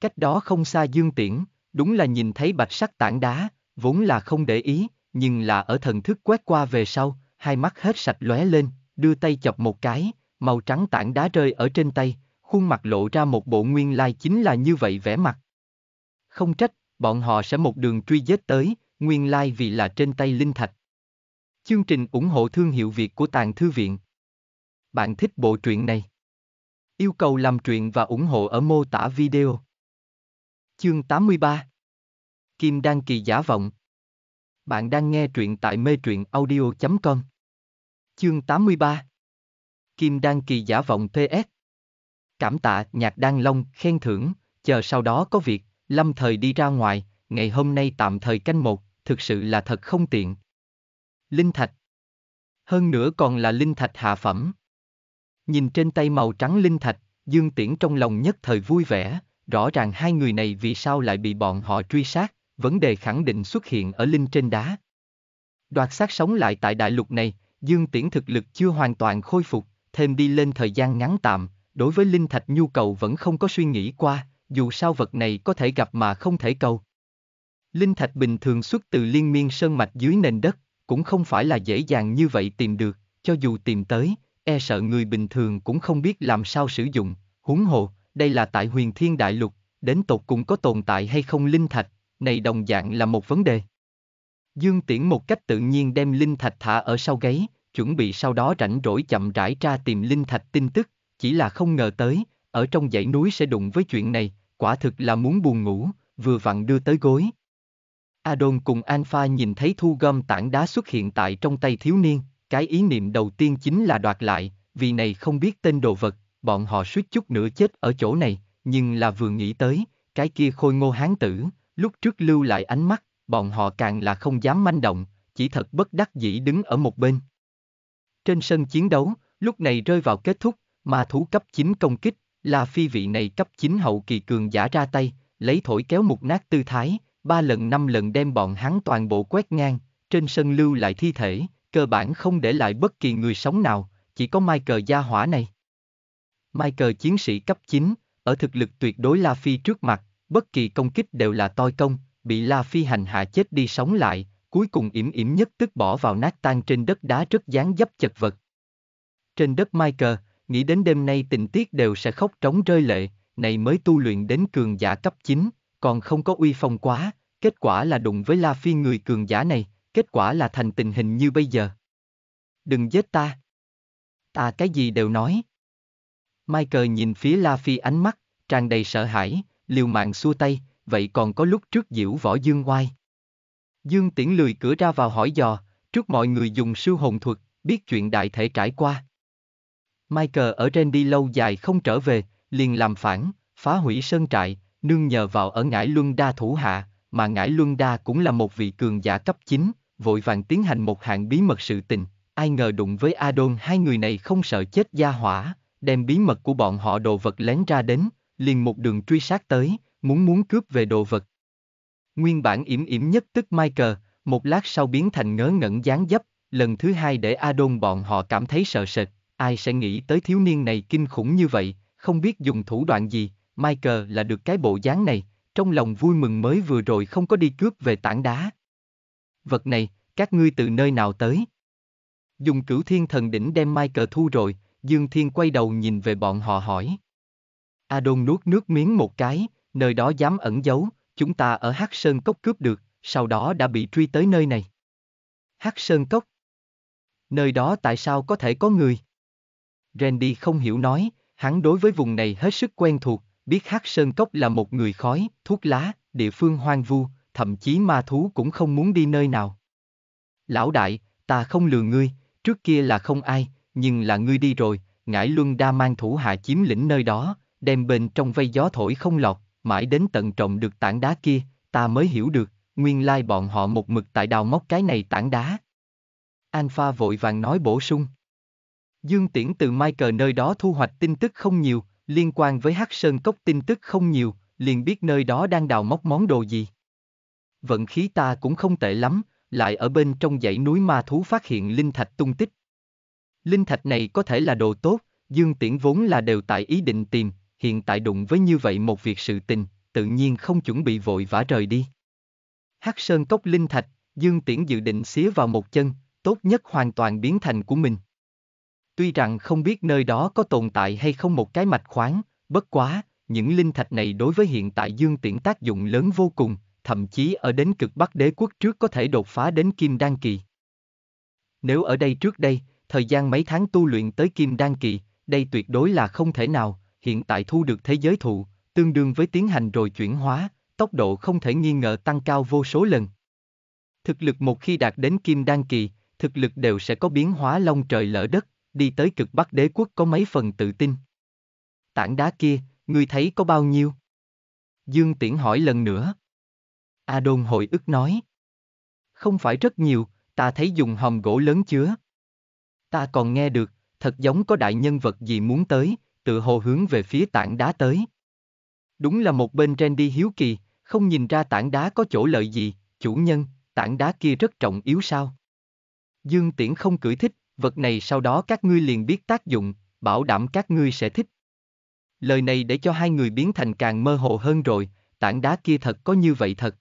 Cách đó không xa dương tiễn, đúng là nhìn thấy bạch sắc tảng đá, vốn là không để ý, nhưng là ở thần thức quét qua về sau, hai mắt hết sạch lóe lên, đưa tay chọc một cái, màu trắng tảng đá rơi ở trên tay, khuôn mặt lộ ra một bộ nguyên lai chính là như vậy vẻ mặt. Không trách, bọn họ sẽ một đường truy vết tới, nguyên lai vì là trên tay linh thạch. Chương trình ủng hộ thương hiệu Việt của Tàng Thư Viện. Bạn thích bộ truyện này? Yêu cầu làm truyện và ủng hộ ở mô tả video. Chương 83 Kim Đan Kỳ Giả Vọng Bạn đang nghe truyện tại mê truyện audio.com Chương 83 Kim Đan Kỳ Giả Vọng PS Cảm tạ nhạc đan long khen thưởng, chờ sau đó có việc, lâm thời đi ra ngoài, ngày hôm nay tạm thời canh một, thực sự là thật không tiện. Linh thạch Hơn nữa còn là linh thạch hạ phẩm. Nhìn trên tay màu trắng linh thạch, Dương Tiễn trong lòng nhất thời vui vẻ, rõ ràng hai người này vì sao lại bị bọn họ truy sát, vấn đề khẳng định xuất hiện ở linh trên đá. Đoạt xác sống lại tại đại lục này, Dương Tiễn thực lực chưa hoàn toàn khôi phục, thêm đi lên thời gian ngắn tạm, đối với linh thạch nhu cầu vẫn không có suy nghĩ qua, dù sao vật này có thể gặp mà không thể cầu. Linh thạch bình thường xuất từ liên miên sơn mạch dưới nền đất, cũng không phải là dễ dàng như vậy tìm được, cho dù tìm tới, e sợ người bình thường cũng không biết làm sao sử dụng, huống hồ, đây là tại huyền thiên đại lục, đến tột cùng có tồn tại hay không linh thạch, này đồng dạng là một vấn đề. Dương Tiễn một cách tự nhiên đem linh thạch thả ở sau gáy, chuẩn bị sau đó rảnh rỗi chậm rãi ra tìm linh thạch tin tức, chỉ là không ngờ tới, ở trong dãy núi sẽ đụng với chuyện này, quả thực là muốn buồn ngủ, vừa vặn đưa tới gối. Adon cùng Alpha nhìn thấy thu gom tảng đá xuất hiện tại trong tay thiếu niên, cái ý niệm đầu tiên chính là đoạt lại, vì này không biết tên đồ vật, bọn họ suýt chút nữa chết ở chỗ này, nhưng là vừa nghĩ tới, cái kia khôi ngô hán tử, lúc trước lưu lại ánh mắt, bọn họ càng là không dám manh động, chỉ thật bất đắc dĩ đứng ở một bên. Trên sân chiến đấu, lúc này rơi vào kết thúc, mà thú cấp 9 công kích, là phi vị này cấp 9 hậu kỳ cường giả ra tay, lấy thổi kéo một nát tư thái, ba lần năm lần đem bọn hắn toàn bộ quét ngang, trên sân lưu lại thi thể, cơ bản không để lại bất kỳ người sống nào, chỉ có mai cờ gia hỏa này. Mai cờ chiến sĩ cấp 9, ở thực lực tuyệt đối La Phi trước mặt, bất kỳ công kích đều là toi công, bị La Phi hành hạ chết đi sống lại, cuối cùng yểm yểm nhất tức bỏ vào nát tan trên đất đá rất dáng dấp chật vật. Trên đất Mai cờ, nghĩ đến đêm nay tình tiết đều sẽ khóc trống rơi lệ, này mới tu luyện đến cường giả cấp 9, còn không có uy phong quá, kết quả là đụng với La Phi người cường giả này, kết quả là thành tình hình như bây giờ. Đừng giết ta. Ta cái gì đều nói. Michael nhìn phía La Phi ánh mắt, tràn đầy sợ hãi, liều mạng xua tay, vậy còn có lúc trước diễu võ dương oai. Dương tiễn lười cửa ra vào hỏi dò, trước mọi người dùng sư hồn thuật, biết chuyện đại thể trải qua, Michael ở trên đi lâu dài không trở về, liền làm phản, phá hủy sơn trại, nương nhờ vào ở Ngải Luân Đa thủ hạ, mà Ngải Luân Đa cũng là một vị cường giả cấp 9, vội vàng tiến hành một hạng bí mật sự tình. Ai ngờ đụng với Adon hai người này không sợ chết gia hỏa, đem bí mật của bọn họ đồ vật lén ra đến, liền một đường truy sát tới, muốn muốn cướp về đồ vật. Nguyên bản yểm yểm nhất tức Michael, một lát sau biến thành ngớ ngẩn gián dấp, lần thứ hai để Adon bọn họ cảm thấy sợ sệt, Ai sẽ nghĩ tới thiếu niên này kinh khủng như vậy, không biết dùng thủ đoạn gì, Michael là được cái bộ dáng này, trong lòng vui mừng mới vừa rồi không có đi cướp về tảng đá. Vật này, các ngươi từ nơi nào tới? Dùng cửu thiên thần đỉnh đem Michael thu rồi, Dương Thiên quay đầu nhìn về bọn họ hỏi. Adon nuốt nước miếng một cái, nơi đó dám ẩn giấu, chúng ta ở Hắc Sơn Cốc cướp được, sau đó đã bị truy tới nơi này. Hắc Sơn Cốc. Nơi đó tại sao có thể có người? Randy không hiểu nói, hắn đối với vùng này hết sức quen thuộc, biết Hắc Sơn Cốc là một người khói, thuốc lá, địa phương hoang vu, thậm chí ma thú cũng không muốn đi nơi nào. Lão đại, ta không lừa ngươi, trước kia là không ai, nhưng là ngươi đi rồi, ngải luân đa mang thủ hạ chiếm lĩnh nơi đó, đem bên trong vây gió thổi không lọt, mãi đến tận trộm được tảng đá kia, ta mới hiểu được, nguyên lai bọn họ một mực tại đào móc cái này tảng đá. Alpha vội vàng nói bổ sung. Dương Tiễn từ Michael nơi đó thu hoạch tin tức không nhiều, liên quan với Hắc Sơn Cốc tin tức không nhiều, liền biết nơi đó đang đào móc món đồ gì. Vận khí ta cũng không tệ lắm, lại ở bên trong dãy núi ma thú phát hiện linh thạch tung tích. Linh thạch này có thể là đồ tốt, Dương Tiễn vốn là đều tại ý định tìm, hiện tại đụng với như vậy một việc sự tình, tự nhiên không chuẩn bị vội vã rời đi. Hắc Sơn Cốc linh thạch, Dương Tiễn dự định xía vào một chân, tốt nhất hoàn toàn biến thành của mình. Tuy rằng không biết nơi đó có tồn tại hay không một cái mạch khoáng, bất quá, những linh thạch này đối với hiện tại dương tiễn tác dụng lớn vô cùng, thậm chí ở đến cực bắc đế quốc trước có thể đột phá đến kim đan kỳ. Nếu ở đây trước đây, thời gian mấy tháng tu luyện tới kim đan kỳ, đây tuyệt đối là không thể nào, hiện tại thu được thế giới thụ, tương đương với tiến hành rồi chuyển hóa, tốc độ không thể nghi ngờ tăng cao vô số lần. Thực lực một khi đạt đến kim đan kỳ, thực lực đều sẽ có biến hóa long trời lỡ đất, đi tới cực bắc đế quốc có mấy phần tự tin. Tảng đá kia, ngươi thấy có bao nhiêu? Dương Tiễn hỏi lần nữa. A Đôn hồi ức nói. Không phải rất nhiều, ta thấy dùng hòm gỗ lớn chứa. Ta còn nghe được, thật giống có đại nhân vật gì muốn tới, tự hồ hướng về phía tảng đá tới. Đúng là một bên Randy hiếu kỳ, không nhìn ra tảng đá có chỗ lợi gì, chủ nhân, tảng đá kia rất trọng yếu sao. Dương Tiễn không cưỡi thích, vật này sau đó các ngươi liền biết tác dụng, bảo đảm các ngươi sẽ thích. Lời này để cho hai người biến thành càng mơ hồ hơn rồi, tảng đá kia thật có như vậy thật.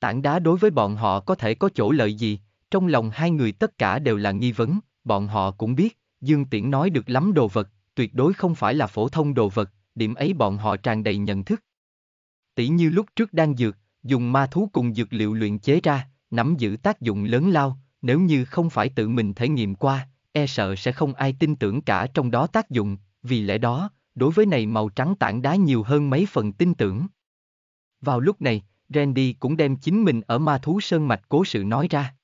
Tảng đá đối với bọn họ có thể có chỗ lợi gì, trong lòng hai người tất cả đều là nghi vấn, bọn họ cũng biết, Dương Tiễn nói được lắm đồ vật, tuyệt đối không phải là phổ thông đồ vật, điểm ấy bọn họ tràn đầy nhận thức. Tỷ như lúc trước đang dược, dùng ma thú cùng dược liệu luyện chế ra, nắm giữ tác dụng lớn lao, nếu như không phải tự mình thể nghiệm qua, e sợ sẽ không ai tin tưởng cả trong đó tác dụng, vì lẽ đó, đối với này màu trắng tảng đá nhiều hơn mấy phần tin tưởng. Vào lúc này, Randy cũng đem chính mình ở ma thú sơn mạch cố sự nói ra.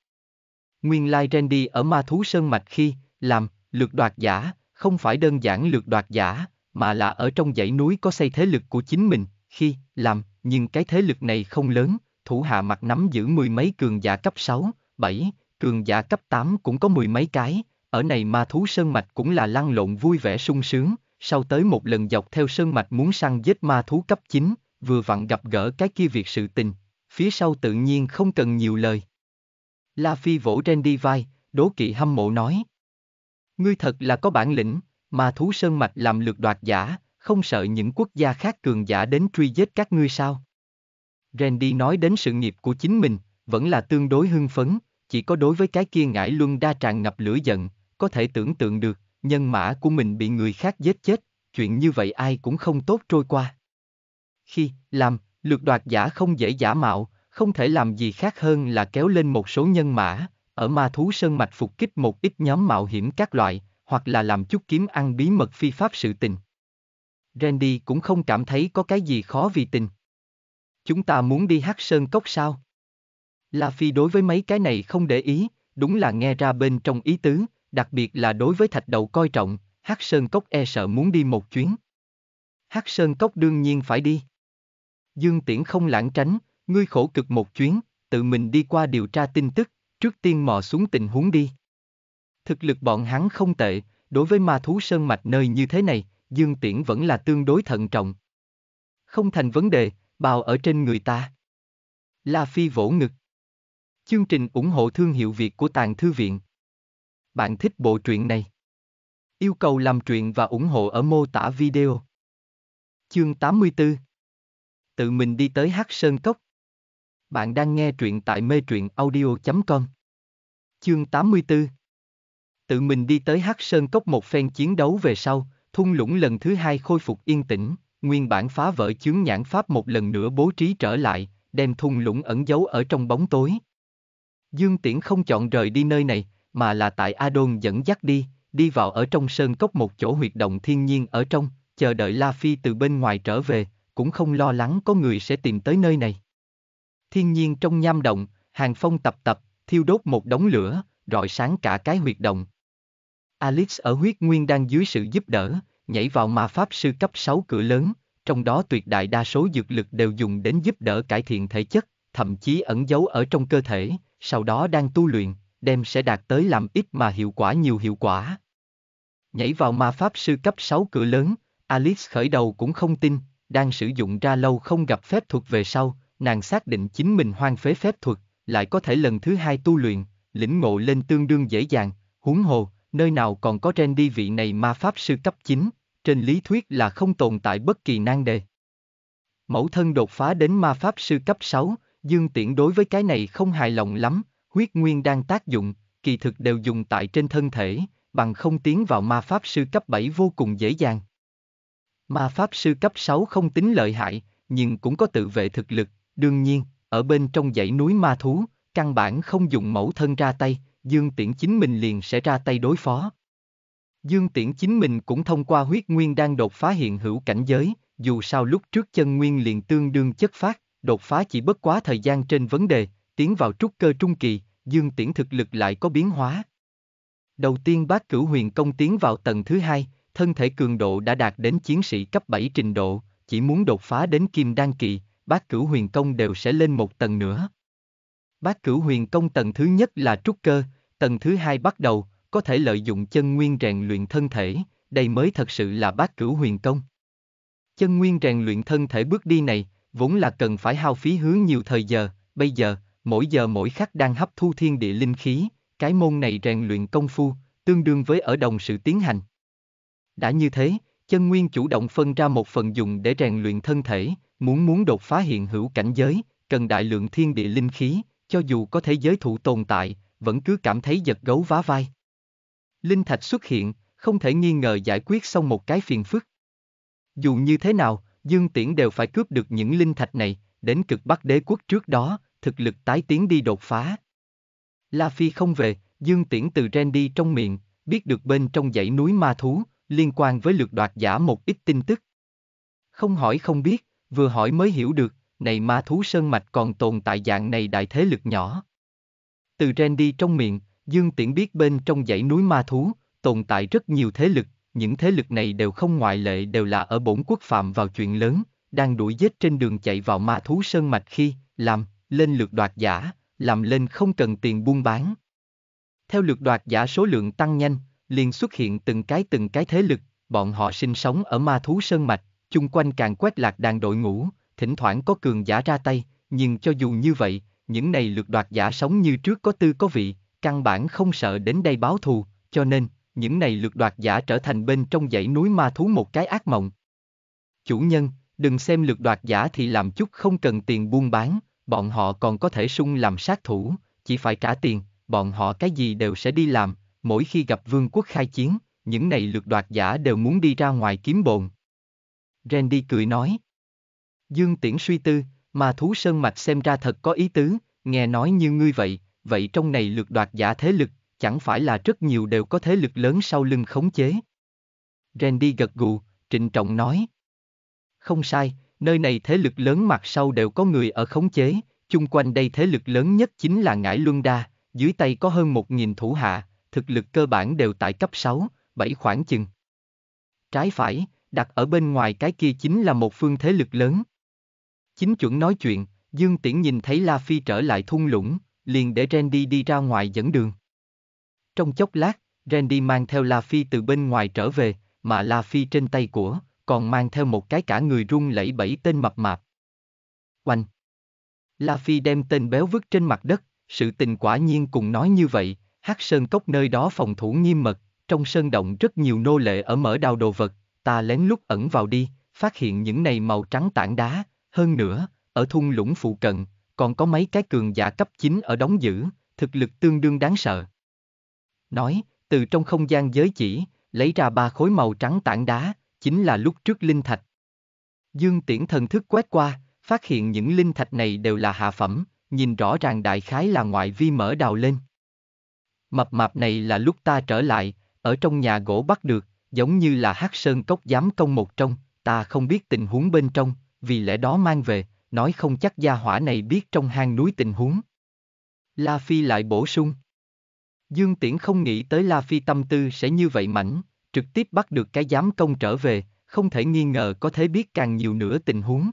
Nguyên lai like Randy ở ma thú sơn mạch khi, làm, lượt đoạt giả, không phải đơn giản lượt đoạt giả, mà là ở trong dãy núi có xây thế lực của chính mình, khi, làm, nhưng cái thế lực này không lớn, thủ hạ mặt nắm giữ mười mấy cường giả cấp 6, 7, cường giả cấp 8 cũng có mười mấy cái, ở này ma thú sơn mạch cũng là lăn lộn vui vẻ sung sướng, sau tới một lần dọc theo sơn mạch muốn săn giết ma thú cấp 9, vừa vặn gặp gỡ cái kia việc sự tình, phía sau tự nhiên không cần nhiều lời. La Phi vỗ trên Randy vai, đố kỵ hâm mộ nói. Ngươi thật là có bản lĩnh, ma thú sơn mạch làm lượt đoạt giả, không sợ những quốc gia khác cường giả đến truy giết các ngươi sao? Randy nói đến sự nghiệp của chính mình, vẫn là tương đối hưng phấn, chỉ có đối với cái kia ngải luân đa tràn ngập lửa giận, có thể tưởng tượng được, nhân mã của mình bị người khác giết chết, chuyện như vậy ai cũng không tốt trôi qua. Khi, làm, lượt đoạt giả không dễ giả mạo, không thể làm gì khác hơn là kéo lên một số nhân mã, ở ma thú sơn mạch phục kích một ít nhóm mạo hiểm các loại, hoặc là làm chút kiếm ăn bí mật phi pháp sự tình. Randy cũng không cảm thấy có cái gì khó vì tình. Chúng ta muốn đi hát sơn cốc sao? La Phi đối với mấy cái này không để ý, đúng là nghe ra bên trong ý tứ, đặc biệt là đối với thạch đầu coi trọng, Hắc Sơn Cốc e sợ muốn đi một chuyến. Hắc Sơn Cốc đương nhiên phải đi. Dương Tiễn không lãng tránh, ngươi khổ cực một chuyến, tự mình đi qua điều tra tin tức, trước tiên mò xuống tình huống đi. Thực lực bọn hắn không tệ, đối với ma thú sơn mạch nơi như thế này, Dương Tiễn vẫn là tương đối thận trọng. Không thành vấn đề, bào ở trên người ta. La Phi vỗ ngực. Chương trình ủng hộ thương hiệu Việt của Tàng Thư Viện. Bạn thích bộ truyện này? Yêu cầu làm truyện và ủng hộ ở mô tả video. Chương 84 Tự mình đi tới Hát Sơn Cốc. Bạn đang nghe truyện tại mê truyện audio.com. Chương 84 Tự mình đi tới Hát Sơn Cốc một phen chiến đấu về sau, thung lũng lần thứ hai khôi phục yên tĩnh, nguyên bản phá vỡ chướng nhãn pháp một lần nữa bố trí trở lại, đem thung lũng ẩn giấu ở trong bóng tối, Dương Tiễn không chọn rời đi nơi này, mà là tại A Đôn dẫn dắt đi, đi vào ở trong sơn cốc một chỗ huyệt động thiên nhiên ở trong, chờ đợi La Phi từ bên ngoài trở về, cũng không lo lắng có người sẽ tìm tới nơi này. Thiên nhiên trong nham động, hàng phong tập tập, thiêu đốt một đống lửa, rọi sáng cả cái huyệt động. Alex ở huyết nguyên đang dưới sự giúp đỡ, nhảy vào ma pháp sư cấp 6 cửa lớn, trong đó tuyệt đại đa số dược lực đều dùng đến giúp đỡ cải thiện thể chất, thậm chí ẩn giấu ở trong cơ thể, sau đó đang tu luyện, đem sẽ đạt tới làm ít mà hiệu quả nhiều hiệu quả. Nhảy vào ma pháp sư cấp 6 cửa lớn, Alice khởi đầu cũng không tin, đang sử dụng ra lâu không gặp phép thuật về sau, nàng xác định chính mình hoang phế phép thuật, lại có thể lần thứ hai tu luyện, lĩnh ngộ lên tương đương dễ dàng, huống hồ, nơi nào còn có Randy vị này ma pháp sư cấp 9, trên lý thuyết là không tồn tại bất kỳ nan đề. Mẫu thân đột phá đến ma pháp sư cấp 6, Dương Tiễn đối với cái này không hài lòng lắm, huyết nguyên đang tác dụng, kỳ thực đều dùng tại trên thân thể, bằng không tiến vào ma pháp sư cấp 7 vô cùng dễ dàng. Ma pháp sư cấp 6 không tính lợi hại, nhưng cũng có tự vệ thực lực, đương nhiên, ở bên trong dãy núi ma thú, căn bản không dùng mẫu thân ra tay, Dương Tiễn chính mình liền sẽ ra tay đối phó. Dương Tiễn chính mình cũng thông qua huyết nguyên đang đột phá hiện hữu cảnh giới, dù sao lúc trước chân nguyên liền tương đương chất phát, đột phá chỉ bất quá thời gian trên vấn đề, tiến vào trúc cơ trung kỳ, dương tiễn thực lực lại có biến hóa. Đầu tiên bác cửu huyền công tiến vào tầng thứ hai, thân thể cường độ đã đạt đến chiến sĩ cấp 7 trình độ, chỉ muốn đột phá đến kim đan kỳ, bác cửu huyền công đều sẽ lên một tầng nữa. Bác cửu huyền công tầng thứ nhất là trúc cơ, tầng thứ hai bắt đầu, có thể lợi dụng chân nguyên rèn luyện thân thể, đây mới thật sự là bác cửu huyền công. Chân nguyên rèn luyện thân thể bước đi này, vốn là cần phải hao phí hướng nhiều thời giờ, bây giờ, mỗi giờ mỗi khắc đang hấp thu thiên địa linh khí, cái môn này rèn luyện công phu, tương đương với ở đồng sự tiến hành. Đã như thế, chân nguyên chủ động phân ra một phần dùng để rèn luyện thân thể, muốn muốn đột phá hiện hữu cảnh giới, cần đại lượng thiên địa linh khí, cho dù có thế giới thụ tồn tại, vẫn cứ cảm thấy giật gấu vá vai. Linh thạch xuất hiện, không thể nghi ngờ giải quyết xong một cái phiền phức. Dù như thế nào, Dương Tiễn đều phải cướp được những linh thạch này, đến cực bắc đế quốc trước đó, thực lực tái tiến đi đột phá. La Phi không về, Dương Tiễn từ Randy trong miệng, biết được bên trong dãy núi ma thú, liên quan với lượt đoạt giả một ít tin tức. Không hỏi không biết, vừa hỏi mới hiểu được, này ma thú sơn mạch còn tồn tại dạng này đại thế lực nhỏ. Từ Randy trong miệng, Dương Tiễn biết bên trong dãy núi ma thú, tồn tại rất nhiều thế lực, những thế lực này đều không ngoại lệ đều là ở bổn quốc phạm vào chuyện lớn, đang đuổi giết trên đường chạy vào ma thú sơn mạch khi, làm, lên lượt đoạt giả, làm lên không cần tiền buôn bán. Theo lượt đoạt giả số lượng tăng nhanh, liền xuất hiện từng cái từng cái thế lực, bọn họ sinh sống ở ma thú sơn mạch, chung quanh càng quét lạc đàn đội ngũ, thỉnh thoảng có cường giả ra tay, nhưng cho dù như vậy, những này lượt đoạt giả sống như trước có tư có vị, căn bản không sợ đến đây báo thù, cho nên, những này lượt đoạt giả trở thành bên trong dãy núi ma thú một cái ác mộng. Chủ nhân, đừng xem lượt đoạt giả thì làm chút không cần tiền buôn bán, bọn họ còn có thể sung làm sát thủ, chỉ phải trả tiền, bọn họ cái gì đều sẽ đi làm, mỗi khi gặp vương quốc khai chiến, những này lượt đoạt giả đều muốn đi ra ngoài kiếm bồn. Randy cười nói. Dương Tiễn suy tư, ma thú sơn mạch xem ra thật có ý tứ, nghe nói như ngươi vậy, vậy trong này lượt đoạt giả thế lực chẳng phải là rất nhiều đều có thế lực lớn sau lưng khống chế. Randy gật gù, trịnh trọng nói. Không sai, nơi này thế lực lớn mặt sau đều có người ở khống chế, chung quanh đây thế lực lớn nhất chính là Ngải Luân Đa, dưới tay có hơn một nghìn thủ hạ, thực lực cơ bản đều tại cấp 6, 7 khoảng chừng. Trái phải, đặt ở bên ngoài cái kia chính là một phương thế lực lớn. Chính chuẩn nói chuyện, Dương Tiễn nhìn thấy La Phi trở lại thung lũng, liền để Randy đi ra ngoài dẫn đường. Trong chốc lát, Randy mang theo La Phi từ bên ngoài trở về, mà La Phi trên tay của, còn mang theo một cái cả người run lẩy bẩy tên mập mạp. Oanh! La Phi đem tên béo vứt trên mặt đất, sự tình quả nhiên cùng nói như vậy, hát sơn cốc nơi đó phòng thủ nghiêm mật, trong sơn động rất nhiều nô lệ ở mở đào đồ vật, ta lén lút ẩn vào đi, phát hiện những này màu trắng tảng đá, hơn nữa, ở thung lũng phụ cận, còn có mấy cái cường giả cấp 9 ở đóng giữ, thực lực tương đương đáng sợ nói, từ trong không gian giới chỉ, lấy ra ba khối màu trắng tảng đá, chính là lúc trước linh thạch. Dương Tiễn thần thức quét qua, phát hiện những linh thạch này đều là hạ phẩm, nhìn rõ ràng đại khái là ngoại vi mở đào lên. Mập mạp này là lúc ta trở lại, ở trong nhà gỗ bắt được, giống như là hắc sơn cốc giám công một trong, ta không biết tình huống bên trong, vì lẽ đó mang về, nói không chắc gia hỏa này biết trong hang núi tình huống. La Phi lại bổ sung. Dương Tiễn không nghĩ tới La Phi tâm tư sẽ như vậy mảnh, trực tiếp bắt được cái giám công trở về, không thể nghi ngờ có thể biết càng nhiều nữa tình huống.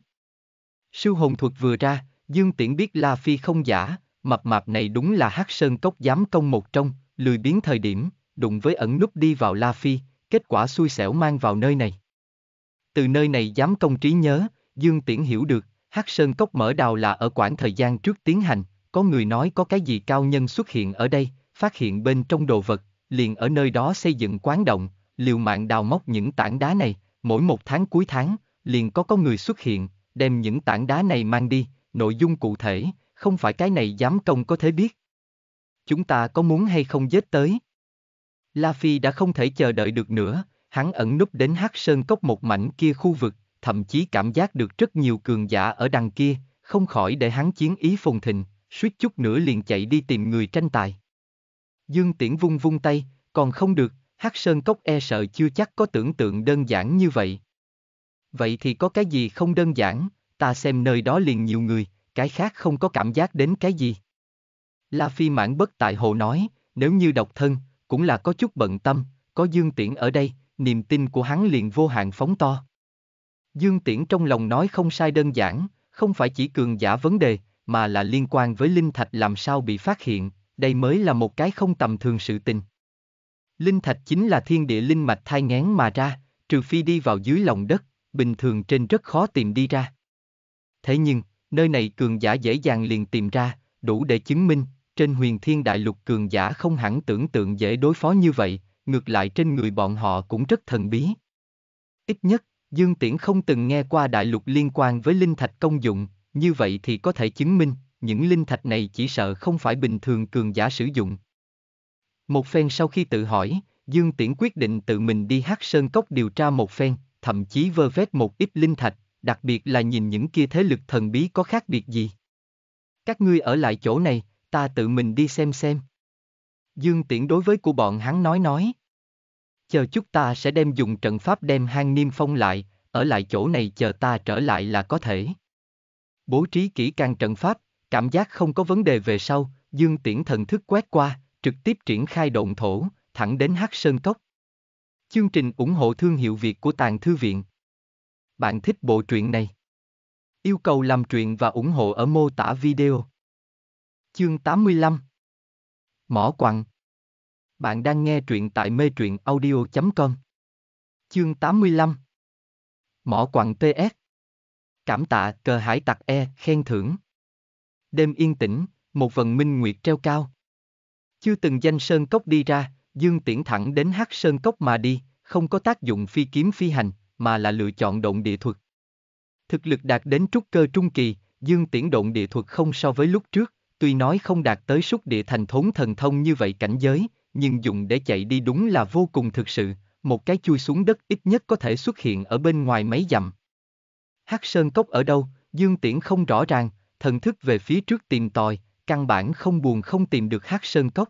Sư hồn thuật vừa ra, Dương Tiễn biết La Phi không giả, mập mạp này đúng là hắc sơn cốc giám công một trong, lười biến thời điểm, đụng với ẩn nút đi vào La Phi, kết quả xui xẻo mang vào nơi này. Từ nơi này giám công trí nhớ, Dương Tiễn hiểu được, hắc sơn cốc mở đào là ở quãng thời gian trước tiến hành, có người nói có cái gì cao nhân xuất hiện ở đây, phát hiện bên trong đồ vật, liền ở nơi đó xây dựng quán động, liều mạng đào móc những tảng đá này, mỗi một tháng cuối tháng, liền có có người xuất hiện, đem những tảng đá này mang đi, nội dung cụ thể, không phải cái này dám công có thể biết. Chúng ta có muốn hay không giết tới? La Phi đã không thể chờ đợi được nữa, hắn ẩn núp đến hát sơn cốc một mảnh kia khu vực, thậm chí cảm giác được rất nhiều cường giả ở đằng kia, không khỏi để hắn chiến ý phồn thịnh, suýt chút nữa liền chạy đi tìm người tranh tài. Dương Tiễn vung vung tay, còn không được, Hắc Sơn Cốc e sợ chưa chắc có tưởng tượng đơn giản như vậy. Vậy thì có cái gì không đơn giản, ta xem nơi đó liền nhiều người, cái khác không có cảm giác đến cái gì. La Phi mãn bất tại hồ nói, nếu như độc thân, cũng là có chút bận tâm, có Dương Tiễn ở đây, niềm tin của hắn liền vô hạn phóng to. Dương Tiễn trong lòng nói không sai đơn giản, không phải chỉ cường giả vấn đề, mà là liên quan với linh thạch làm sao bị phát hiện, đây mới là một cái không tầm thường sự tình. Linh thạch chính là thiên địa linh mạch thai ngén mà ra, trừ phi đi vào dưới lòng đất, bình thường trên rất khó tìm đi ra. Thế nhưng, nơi này cường giả dễ dàng liền tìm ra, đủ để chứng minh, trên huyền thiên đại lục cường giả không hẳn tưởng tượng dễ đối phó như vậy, ngược lại trên người bọn họ cũng rất thần bí. Ít nhất, Dương Tiễn không từng nghe qua đại lục liên quan với linh thạch công dụng, như vậy thì có thể chứng minh, những linh thạch này chỉ sợ không phải bình thường cường giả sử dụng. Một phen sau khi tự hỏi, Dương Tiễn quyết định tự mình đi hắc sơn cốc điều tra một phen, thậm chí vơ vét một ít linh thạch, đặc biệt là nhìn những kia thế lực thần bí có khác biệt gì. Các ngươi ở lại chỗ này, ta tự mình đi xem xem. Dương Tiễn đối với của bọn hắn nói nói. Chờ chút ta sẽ đem dùng trận pháp đem hang niêm phong lại, ở lại chỗ này chờ ta trở lại là có thể. Bố trí kỹ càng trận pháp, Cảm giác không có vấn đề về sau, Dương Tiễn thần thức quét qua, trực tiếp triển khai động thổ, thẳng đến Hắc Sơn Cốc. Chương trình ủng hộ thương hiệu Việt của Tàng Thư Viện. Bạn thích bộ truyện này? Yêu cầu làm truyện và ủng hộ ở mô tả video. Chương 85 Mỏ quặng Bạn đang nghe truyện tại mê truyện audio.com Chương 85 Mỏ quặng ts Cảm tạ cờ hải tặc E khen thưởng đêm yên tĩnh, một vần minh nguyệt treo cao. Chưa từng danh sơn cốc đi ra, Dương Tiễn thẳng đến hắc sơn cốc mà đi, không có tác dụng phi kiếm phi hành, mà là lựa chọn động địa thuật. Thực lực đạt đến trúc cơ trung kỳ, Dương Tiễn động địa thuật không so với lúc trước, tuy nói không đạt tới xúc địa thành thốn thần thông như vậy cảnh giới, nhưng dùng để chạy đi đúng là vô cùng thực sự, một cái chui xuống đất ít nhất có thể xuất hiện ở bên ngoài mấy dặm. Hắc Sơn Cốc ở đâu, Dương Tiễn không rõ ràng, thần thức về phía trước tìm tòi, căn bản không buồn không tìm được hát sơn cốc.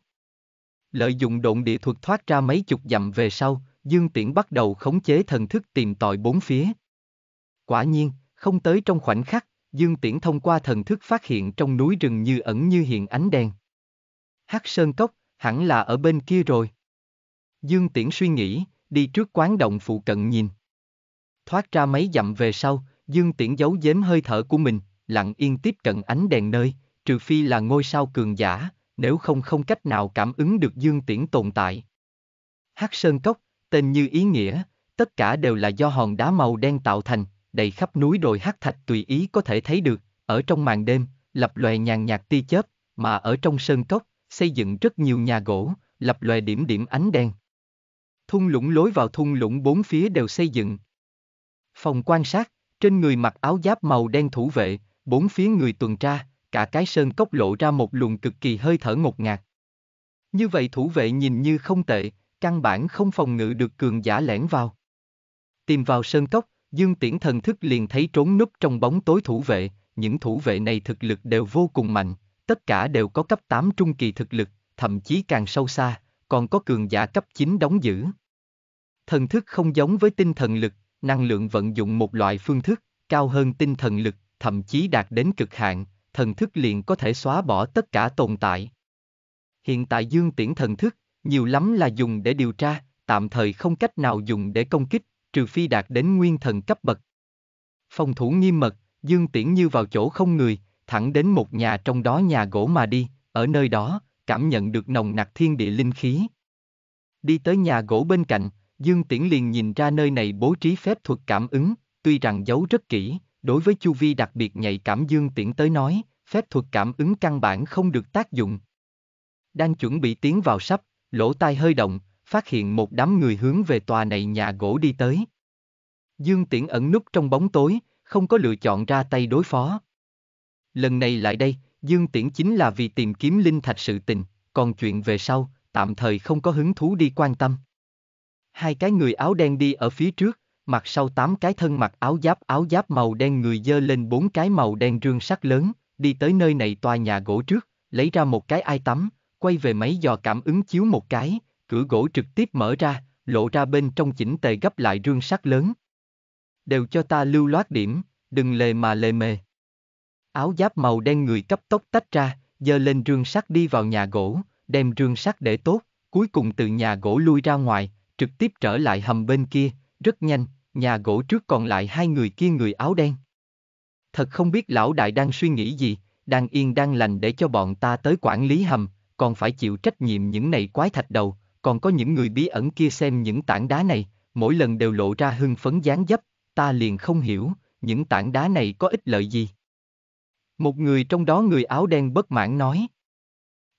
Lợi dụng độn địa thuật thoát ra mấy chục dặm về sau, Dương Tiễn bắt đầu khống chế thần thức tìm tòi bốn phía. Quả nhiên, không tới trong khoảnh khắc, Dương Tiễn thông qua thần thức phát hiện trong núi rừng như ẩn như hiện ánh đèn. Hát sơn cốc, hẳn là ở bên kia rồi. Dương Tiễn suy nghĩ, đi trước quán động phụ cận nhìn. Thoát ra mấy dặm về sau, Dương Tiễn giấu giếm hơi thở của mình, lặng yên tiếp cận ánh đèn nơi, trừ phi là ngôi sao cường giả, nếu không không cách nào cảm ứng được dương tiễn tồn tại. Hát Sơn Cốc, tên như ý nghĩa, tất cả đều là do hòn đá màu đen tạo thành, đầy khắp núi đồi hắc thạch tùy ý có thể thấy được, ở trong màn đêm, lập lòe nhàn nhạt tia chớp, mà ở trong sơn cốc, xây dựng rất nhiều nhà gỗ, lập lòe điểm điểm ánh đen. Thung lũng lối vào thung lũng bốn phía đều xây dựng. Phòng quan sát, trên người mặc áo giáp màu đen thủ vệ, Bốn phía người tuần tra, cả cái sơn cốc lộ ra một luồng cực kỳ hơi thở ngột ngạt. Như vậy thủ vệ nhìn như không tệ, căn bản không phòng ngự được cường giả lẻn vào. Tìm vào sơn cốc, Dương Tiễn thần thức liền thấy trốn núp trong bóng tối thủ vệ, những thủ vệ này thực lực đều vô cùng mạnh, tất cả đều có cấp 8 trung kỳ thực lực, thậm chí càng sâu xa, còn có cường giả cấp 9 đóng giữ. Thần thức không giống với tinh thần lực, năng lượng vận dụng một loại phương thức, cao hơn tinh thần lực, thậm chí đạt đến cực hạn, thần thức liền có thể xóa bỏ tất cả tồn tại. Hiện tại dương tiễn thần thức, nhiều lắm là dùng để điều tra, tạm thời không cách nào dùng để công kích, trừ phi đạt đến nguyên thần cấp bậc. Phòng thủ nghiêm mật, dương tiễn như vào chỗ không người, thẳng đến một nhà trong đó nhà gỗ mà đi, ở nơi đó, cảm nhận được nồng nặc thiên địa linh khí. Đi tới nhà gỗ bên cạnh, Dương Tiễn liền nhìn ra nơi này bố trí phép thuật cảm ứng, tuy rằng giấu rất kỹ, Đối với chu vi đặc biệt nhạy cảm dương tiễn tới nói, phép thuật cảm ứng căn bản không được tác dụng. Đang chuẩn bị tiến vào sắp, lỗ tai hơi động, phát hiện một đám người hướng về tòa này nhà gỗ đi tới. Dương Tiễn ẩn núp trong bóng tối, không có lựa chọn ra tay đối phó. Lần này lại đây, Dương Tiễn chính là vì tìm kiếm linh thạch sự tình, còn chuyện về sau, tạm thời không có hứng thú đi quan tâm. Hai cái người áo đen đi ở phía trước, mặt sau tám cái thân mặc áo giáp áo giáp màu đen người dơ lên bốn cái màu đen rương sắt lớn, đi tới nơi này tòa nhà gỗ trước, lấy ra một cái ai tắm, quay về máy dò cảm ứng chiếu một cái, cửa gỗ trực tiếp mở ra, lộ ra bên trong chỉnh tề gấp lại rương sắt lớn. Đều cho ta lưu loát điểm, đừng lề mà lề mề. Áo giáp màu đen người cấp tốc tách ra, dơ lên rương sắt đi vào nhà gỗ, đem rương sắt để tốt, cuối cùng từ nhà gỗ lui ra ngoài, trực tiếp trở lại hầm bên kia, rất nhanh, nhà gỗ trước còn lại hai người kia người áo đen. Thật không biết lão đại đang suy nghĩ gì, đang yên đang lành để cho bọn ta tới quản lý hầm, còn phải chịu trách nhiệm những này quái thạch đầu, còn có những người bí ẩn kia xem những tảng đá này, mỗi lần đều lộ ra hưng phấn dáng dấp, ta liền không hiểu, những tảng đá này có ích lợi gì. Một người trong đó người áo đen bất mãn nói.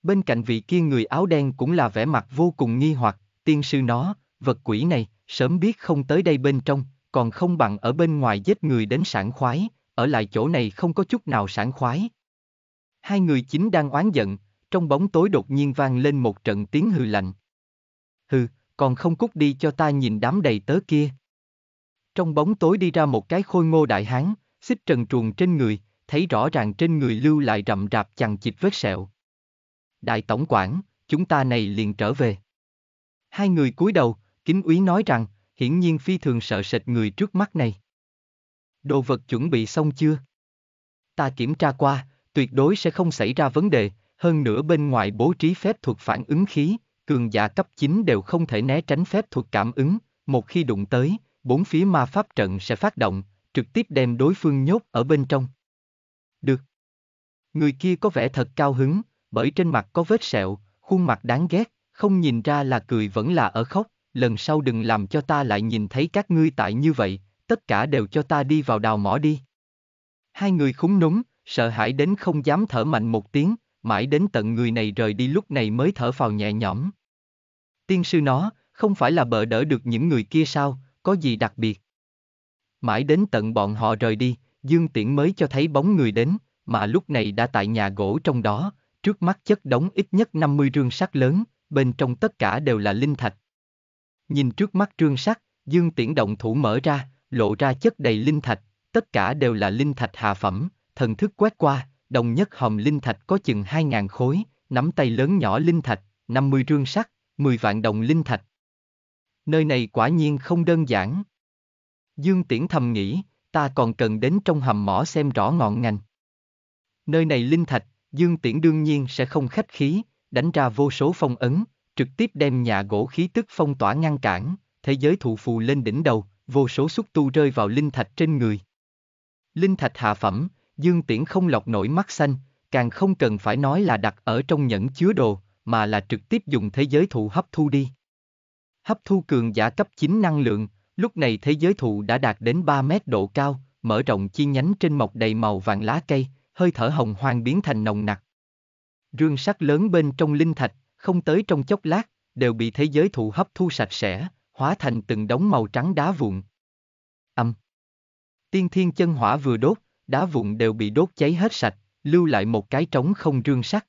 Bên cạnh vị kia người áo đen cũng là vẻ mặt vô cùng nghi hoặc, tiên sư nó, vật quỷ này, sớm biết không tới đây bên trong, còn không bằng ở bên ngoài giết người đến sảng khoái, ở lại chỗ này không có chút nào sảng khoái. Hai người chính đang oán giận, trong bóng tối đột nhiên vang lên một trận tiếng hừ lạnh. Hừ, còn không cút đi cho ta nhìn đám đầy tớ kia. Trong bóng tối đi ra một cái khôi ngô đại hán, xích trần truồng trên người, thấy rõ ràng trên người lưu lại rậm rạp chằng chịt vết sẹo. Đại tổng quản, chúng ta này liền trở về. Hai người cúi đầu, Kính úy nói rằng, hiển nhiên phi thường sợ sệt người trước mắt này. Đồ vật chuẩn bị xong chưa? Ta kiểm tra qua, tuyệt đối sẽ không xảy ra vấn đề, hơn nữa bên ngoài bố trí phép thuật phản ứng khí, cường giả cấp 9 đều không thể né tránh phép thuật cảm ứng, một khi đụng tới, bốn phía ma pháp trận sẽ phát động, trực tiếp đem đối phương nhốt ở bên trong. Được. Người kia có vẻ thật cao hứng, bởi trên mặt có vết sẹo, khuôn mặt đáng ghét, không nhìn ra là cười vẫn là ở khóc, lần sau đừng làm cho ta lại nhìn thấy các ngươi tại như vậy, tất cả đều cho ta đi vào đào mỏ đi. Hai người khúng núng, sợ hãi đến không dám thở mạnh một tiếng, mãi đến tận người này rời đi lúc này mới thở phào nhẹ nhõm. Tiên sư nó, không phải là bợ đỡ được những người kia sao, có gì đặc biệt. Mãi đến tận bọn họ rời đi, Dương Tiễn mới cho thấy bóng người đến, mà lúc này đã tại nhà gỗ trong đó, trước mắt chất đóng ít nhất 50 rương sắt lớn, bên trong tất cả đều là linh thạch, Nhìn trước mắt trương sắc, dương tiễn động thủ mở ra, lộ ra chất đầy linh thạch, tất cả đều là linh thạch hạ phẩm, thần thức quét qua, đồng nhất hồng linh thạch có chừng 2.000 khối, nắm tay lớn nhỏ linh thạch, 50 trương sắt, 10 vạn đồng linh thạch. Nơi này quả nhiên không đơn giản. Dương Tiễn thầm nghĩ, ta còn cần đến trong hầm mỏ xem rõ ngọn ngành. Nơi này linh thạch, Dương Tiễn đương nhiên sẽ không khách khí, đánh ra vô số phong ấn, trực tiếp đem nhà gỗ khí tức phong tỏa ngăn cản, thế giới thụ phù lên đỉnh đầu, vô số xúc tu rơi vào linh thạch trên người. Linh thạch hạ phẩm, dương tiễn không lọc nổi mắt xanh, càng không cần phải nói là đặt ở trong nhẫn chứa đồ, mà là trực tiếp dùng thế giới thụ hấp thu đi. Hấp thu cường giả cấp 9 năng lượng, lúc này thế giới thụ đã đạt đến 3 mét độ cao, mở rộng chi nhánh trên mọc đầy màu vàng lá cây, hơi thở hồng hoang biến thành nồng nặc. Rương sắc lớn bên trong linh thạch, không tới trong chốc lát, đều bị thế giới thụ hấp thu sạch sẽ, hóa thành từng đống màu trắng đá vụn. Âm. Tiên thiên chân hỏa vừa đốt, đá vụn đều bị đốt cháy hết sạch, lưu lại một cái trống không rương sắt.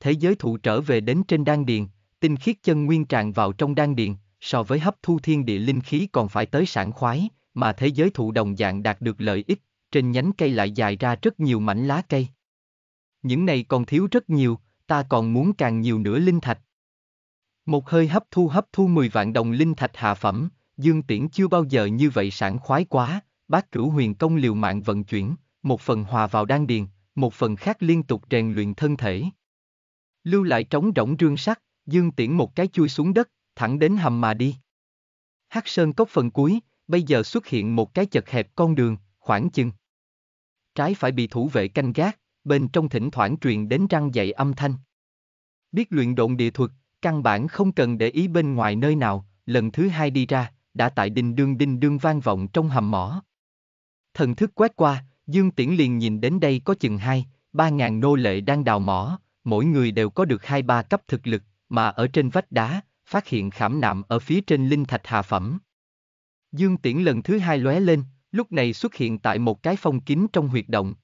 Thế giới thụ trở về đến trên đan điền, tinh khiết chân nguyên tràn vào trong đan điền, so với hấp thu thiên địa linh khí còn phải tới sản khoái, mà thế giới thụ đồng dạng đạt được lợi ích, trên nhánh cây lại dài ra rất nhiều mảnh lá cây. Những này còn thiếu rất nhiều, ta còn muốn càng nhiều nữa linh thạch. Một hơi hấp thu hấp thu 10 vạn đồng linh thạch hạ phẩm, Dương Tiễn chưa bao giờ như vậy sảng khoái quá, bác cửu huyền công liều mạng vận chuyển, một phần hòa vào đan điền, một phần khác liên tục rèn luyện thân thể. Lưu lại trống rỗng rương sắt, Dương Tiễn một cái chui xuống đất, thẳng đến hầm mà đi. Hắc Sơn cốc phần cuối, bây giờ xuất hiện một cái chật hẹp con đường, khoảng chừng. Trái phải bị thủ vệ canh gác, bên trong thỉnh thoảng truyền đến răng dậy âm thanh. Biết luyện độn địa thuật, căn bản không cần để ý bên ngoài nơi nào, lần thứ hai đi ra, đã tại đình đương đình đương vang vọng trong hầm mỏ. Thần thức quét qua, Dương Tiễn liền nhìn đến đây có chừng hai, ba ngàn nô lệ đang đào mỏ, mỗi người đều có được hai ba cấp thực lực, mà ở trên vách đá, phát hiện khảm nạm ở phía trên linh thạch hạ phẩm. Dương Tiễn lần thứ hai lóe lên, lúc này xuất hiện tại một cái phong kín trong huyệt động,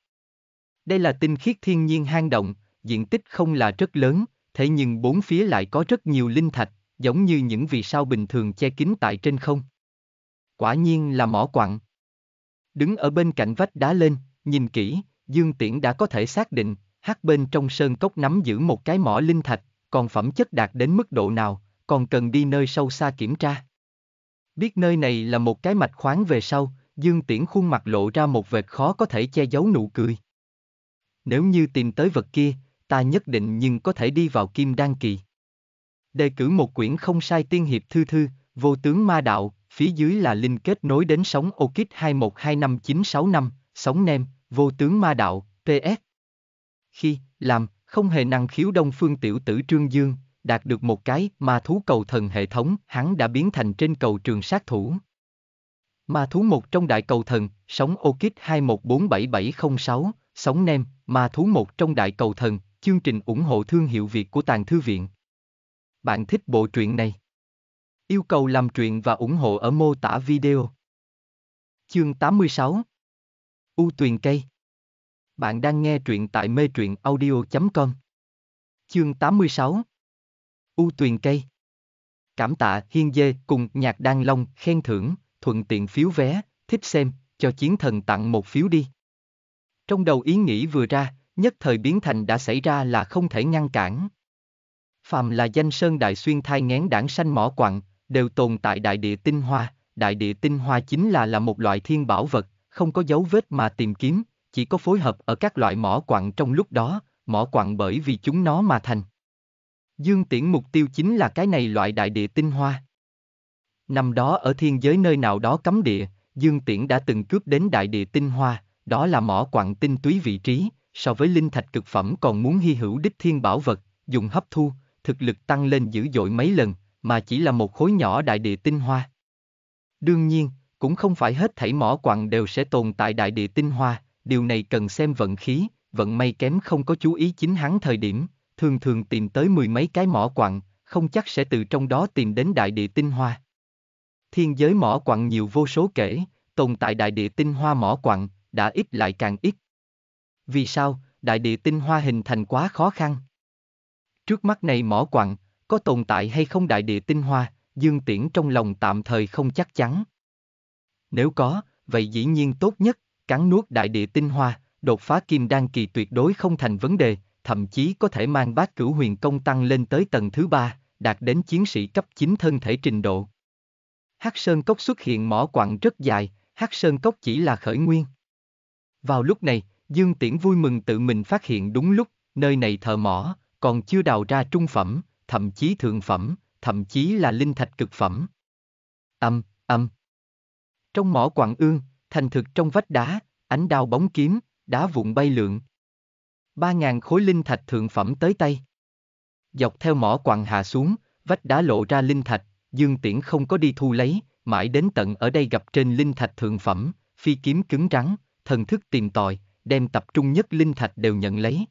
đây là tinh khiết thiên nhiên hang động, diện tích không là rất lớn, thế nhưng bốn phía lại có rất nhiều linh thạch, giống như những vì sao bình thường che kín tại trên không. Quả nhiên là mỏ quặng. Đứng ở bên cạnh vách đá lên, nhìn kỹ, Dương Tiễn đã có thể xác định, hát bên trong sơn cốc nắm giữ một cái mỏ linh thạch, còn phẩm chất đạt đến mức độ nào, còn cần đi nơi sâu xa kiểm tra. Biết nơi này là một cái mạch khoáng về sau, Dương Tiễn khuôn mặt lộ ra một vệt khó có thể che giấu nụ cười nếu như tìm tới vật kia, ta nhất định nhưng có thể đi vào kim đan kỳ. Đề cử một quyển không sai tiên hiệp thư thư, vô tướng ma đạo, phía dưới là linh kết nối đến sóng OKIT 2125965, sóng nem, vô tướng ma đạo, PS. Khi, làm, không hề năng khiếu đông phương tiểu tử Trương Dương, đạt được một cái ma thú cầu thần hệ thống, hắn đã biến thành trên cầu trường sát thủ. Ma thú một trong đại cầu thần, sóng OKIT 2147706, sóng nem, Ma thú một trong đại cầu thần, chương trình ủng hộ thương hiệu Việt của Tàng Thư Viện. Bạn thích bộ truyện này? Yêu cầu làm truyện và ủng hộ ở mô tả video. Chương 86 U Tuyền Cây Bạn đang nghe truyện tại mê truyện audio.com Chương 86 U Tuyền Cây Cảm tạ Hiên Dê cùng Nhạc Đan Long khen thưởng, thuận tiện phiếu vé, thích xem, cho chiến thần tặng một phiếu đi. Trong đầu ý nghĩ vừa ra, nhất thời biến thành đã xảy ra là không thể ngăn cản. Phàm là danh sơn đại xuyên thai ngén đảng sanh mỏ quặng, đều tồn tại đại địa tinh hoa, đại địa tinh hoa chính là là một loại thiên bảo vật, không có dấu vết mà tìm kiếm, chỉ có phối hợp ở các loại mỏ quặng trong lúc đó, mỏ quặng bởi vì chúng nó mà thành. Dương Tiễn mục tiêu chính là cái này loại đại địa tinh hoa. Năm đó ở thiên giới nơi nào đó cấm địa, Dương Tiễn đã từng cướp đến đại địa tinh hoa, đó là mỏ quặng tinh túy vị trí, so với linh thạch cực phẩm còn muốn hy hữu đích thiên bảo vật, dùng hấp thu, thực lực tăng lên dữ dội mấy lần, mà chỉ là một khối nhỏ đại địa tinh hoa. Đương nhiên, cũng không phải hết thảy mỏ quặng đều sẽ tồn tại đại địa tinh hoa, điều này cần xem vận khí, vận may kém không có chú ý chính hắn thời điểm, thường thường tìm tới mười mấy cái mỏ quặng, không chắc sẽ từ trong đó tìm đến đại địa tinh hoa. Thiên giới mỏ quặng nhiều vô số kể, tồn tại đại địa tinh hoa mỏ quặng, đã ít lại càng ít. Vì sao, đại địa tinh hoa hình thành quá khó khăn? Trước mắt này mỏ quặng, có tồn tại hay không đại địa tinh hoa, Dương Tiễn trong lòng tạm thời không chắc chắn. Nếu có, vậy dĩ nhiên tốt nhất, cắn nuốt đại địa tinh hoa, đột phá kim đan kỳ tuyệt đối không thành vấn đề, thậm chí có thể mang bát cửu huyền công tăng lên tới tầng thứ ba, đạt đến chiến sĩ cấp 9 thân thể trình độ. Hắc Sơn Cốc xuất hiện mỏ quặng rất dài, Hắc Sơn Cốc chỉ là khởi nguyên. Vào lúc này, Dương Tiễn vui mừng tự mình phát hiện đúng lúc, nơi này thợ mỏ, còn chưa đào ra trung phẩm, thậm chí thượng phẩm, thậm chí là linh thạch cực phẩm. Âm, âm. Trong mỏ quặng ương, thành thực trong vách đá, ánh đao bóng kiếm, đá vụn bay lượn. Ba ngàn khối linh thạch thượng phẩm tới tay. Dọc theo mỏ quặng hạ xuống, vách đá lộ ra linh thạch, Dương Tiễn không có đi thu lấy, mãi đến tận ở đây gặp trên linh thạch thượng phẩm, phi kiếm cứng trắng thần thức tìm tòi, đem tập trung nhất linh thạch đều nhận lấy.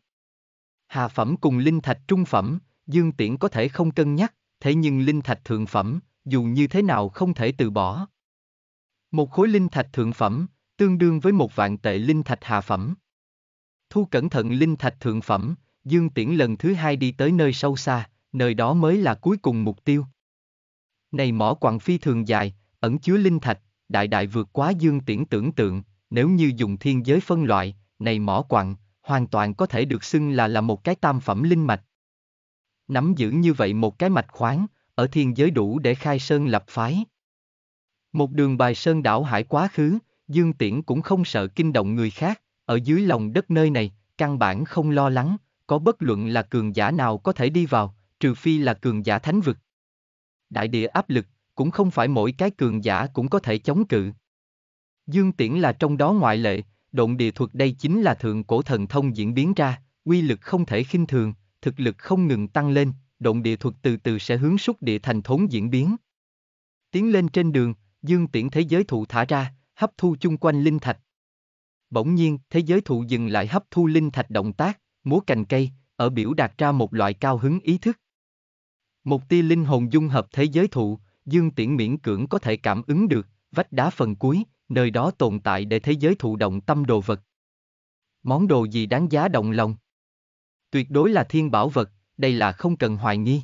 Hà phẩm cùng linh thạch trung phẩm, Dương Tiễn có thể không cân nhắc, thế nhưng linh thạch thượng phẩm, dù như thế nào không thể từ bỏ. Một khối linh thạch thượng phẩm, tương đương với một vạn tệ linh thạch hà phẩm. Thu cẩn thận linh thạch thượng phẩm, Dương Tiễn lần thứ hai đi tới nơi sâu xa, nơi đó mới là cuối cùng mục tiêu. Này mỏ quặng phi thường dài, ẩn chứa linh thạch, đại đại vượt quá Dương Tiễn tưởng tượng, nếu như dùng thiên giới phân loại, này mỏ quặng, hoàn toàn có thể được xưng là là một cái tam phẩm linh mạch. Nắm giữ như vậy một cái mạch khoáng, ở thiên giới đủ để khai sơn lập phái. Một đường bài sơn đảo hải quá khứ, Dương Tiễn cũng không sợ kinh động người khác, ở dưới lòng đất nơi này, căn bản không lo lắng, có bất luận là cường giả nào có thể đi vào, trừ phi là cường giả thánh vực. Đại địa áp lực, cũng không phải mỗi cái cường giả cũng có thể chống cự. Dương Tiễn là trong đó ngoại lệ, động địa thuật đây chính là thượng cổ thần thông diễn biến ra, quy lực không thể khinh thường, thực lực không ngừng tăng lên, động địa thuật từ từ sẽ hướng xúc địa thành thốn diễn biến. Tiến lên trên đường, Dương Tiễn thế giới thụ thả ra, hấp thu chung quanh linh thạch. Bỗng nhiên, thế giới thụ dừng lại hấp thu linh thạch động tác, múa cành cây, ở biểu đạt ra một loại cao hứng ý thức. Một tia linh hồn dung hợp thế giới thụ, Dương Tiễn miễn cưỡng có thể cảm ứng được, vách đá phần cuối, nơi đó tồn tại để thế giới thụ động tâm đồ vật. Món đồ gì đáng giá động lòng? Tuyệt đối là thiên bảo vật, đây là không cần hoài nghi.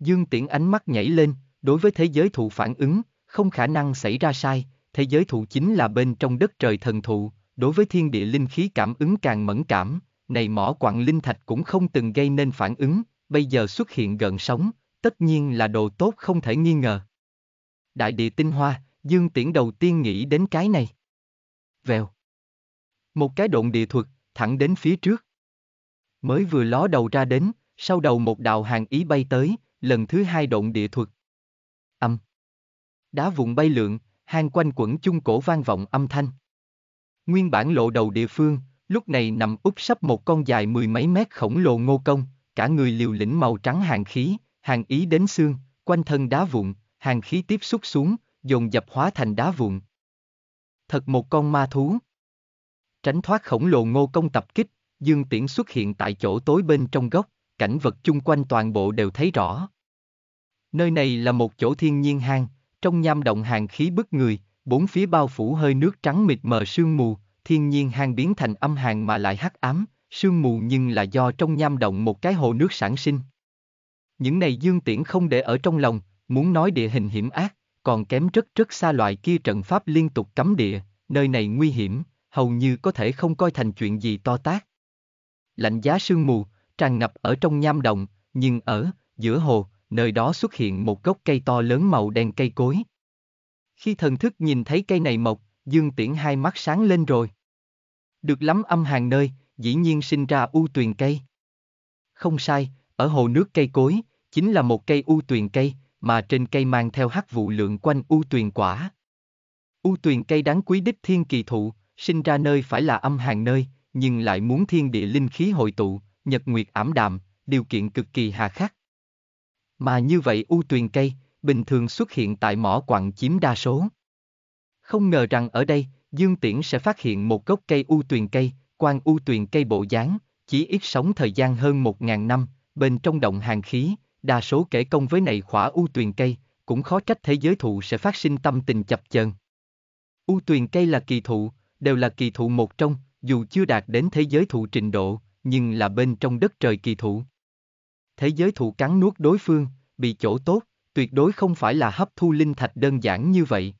Dương Tiễn ánh mắt nhảy lên, đối với thế giới thụ phản ứng, không khả năng xảy ra sai, thế giới thụ chính là bên trong đất trời thần thụ, đối với thiên địa linh khí cảm ứng càng mẫn cảm, này mỏ quặng linh thạch cũng không từng gây nên phản ứng, bây giờ xuất hiện gần sống, tất nhiên là đồ tốt không thể nghi ngờ. Đại địa tinh hoa, Dương Tiễn đầu tiên nghĩ đến cái này. Vèo. Một cái độn địa thuật, thẳng đến phía trước. Mới vừa ló đầu ra đến, sau đầu một đạo hàng ý bay tới, lần thứ hai độn địa thuật. Âm. Đá vụn bay lượn, hang quanh quẩn chung cổ vang vọng âm thanh. Nguyên bản lộ đầu địa phương, lúc này nằm úp sắp một con dài mười mấy mét khổng lồ ngô công, cả người liều lĩnh màu trắng hàng khí, hàng ý đến xương, quanh thân đá vụn, hàng khí tiếp xúc xuống, dồn dập hóa thành đá vụn. Thật một con ma thú. Tránh thoát khổng lồ ngô công tập kích, Dương Tiễn xuất hiện tại chỗ tối bên trong góc, cảnh vật chung quanh toàn bộ đều thấy rõ. Nơi này là một chỗ thiên nhiên hang, trong nham động hàng khí bức người, bốn phía bao phủ hơi nước trắng mịt mờ sương mù, thiên nhiên hang biến thành âm hàng mà lại hắc ám, sương mù nhưng là do trong nham động một cái hồ nước sản sinh. Những này Dương Tiễn không để ở trong lòng, muốn nói địa hình hiểm ác, còn kém rất rất xa loại kia trận pháp liên tục cấm địa, nơi này nguy hiểm, hầu như có thể không coi thành chuyện gì to tác. Lạnh giá sương mù, tràn ngập ở trong nham đồng, nhưng ở, giữa hồ, nơi đó xuất hiện một gốc cây to lớn màu đen cây cối. Khi thần thức nhìn thấy cây này mọc, Dương Tiễn hai mắt sáng lên rồi. Được lắm âm hàng nơi, dĩ nhiên sinh ra u tuyền cây. Không sai, ở hồ nước cây cối, chính là một cây u tuyền cây, mà trên cây mang theo hắc vụ lượn quanh u tuyền quả. U tuyền cây đáng quý đích thiên kỳ thụ, sinh ra nơi phải là âm hàng nơi, nhưng lại muốn thiên địa linh khí hội tụ, nhật nguyệt ảm đạm, điều kiện cực kỳ hà khắc. Mà như vậy u tuyền cây, bình thường xuất hiện tại mỏ quặng chiếm đa số. Không ngờ rằng ở đây, Dương Tiễn sẽ phát hiện một gốc cây u tuyền cây, quan u tuyền cây bộ dáng, chỉ ít sống thời gian hơn một ngàn năm, bên trong động hàng khí, đa số kể công với này khỏa u tuyền cây, cũng khó trách thế giới thụ sẽ phát sinh tâm tình chập chờn. U tuyền cây là kỳ thụ, đều là kỳ thụ một trong, dù chưa đạt đến thế giới thụ trình độ, nhưng là bên trong đất trời kỳ thụ. Thế giới thụ cắn nuốt đối phương, bị chỗ tốt, tuyệt đối không phải là hấp thu linh thạch đơn giản như vậy.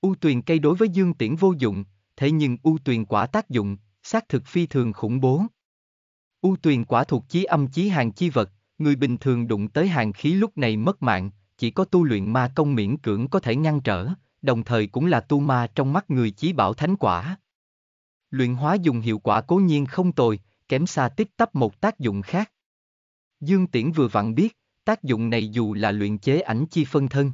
U tuyền cây đối với dương tiễn vô dụng, thế nhưng u tuyền quả tác dụng, xác thực phi thường khủng bố. U tuyền quả thuộc chí âm chí hàng chi vật, Người bình thường đụng tới hàng khí lúc này mất mạng, chỉ có tu luyện ma công miễn cưỡng có thể ngăn trở, đồng thời cũng là tu ma trong mắt người chí bảo thánh quả. Luyện hóa dùng hiệu quả cố nhiên không tồi, kém xa tích tắp một tác dụng khác. Dương Tiễn vừa vặn biết, tác dụng này dù là luyện chế ảnh chi phân thân.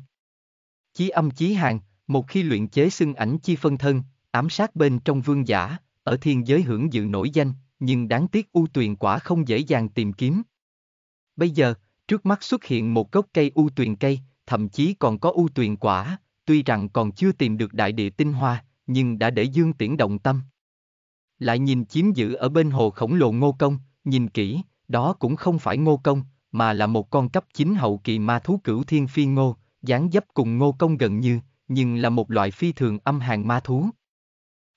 Chí âm chí hàng, một khi luyện chế xưng ảnh chi phân thân, ám sát bên trong vương giả, ở thiên giới hưởng dự nổi danh, nhưng đáng tiếc u tuyền quả không dễ dàng tìm kiếm, Bây giờ, trước mắt xuất hiện một gốc cây u tuyền cây, thậm chí còn có u tuyền quả, tuy rằng còn chưa tìm được đại địa tinh hoa, nhưng đã để Dương Tiễn động tâm. Lại nhìn chiếm giữ ở bên hồ khổng lồ ngô công, nhìn kỹ, đó cũng không phải ngô công, mà là một con cấp chính hậu kỳ ma thú cửu thiên phi ngô, dáng dấp cùng ngô công gần như, nhưng là một loại phi thường âm hàng ma thú.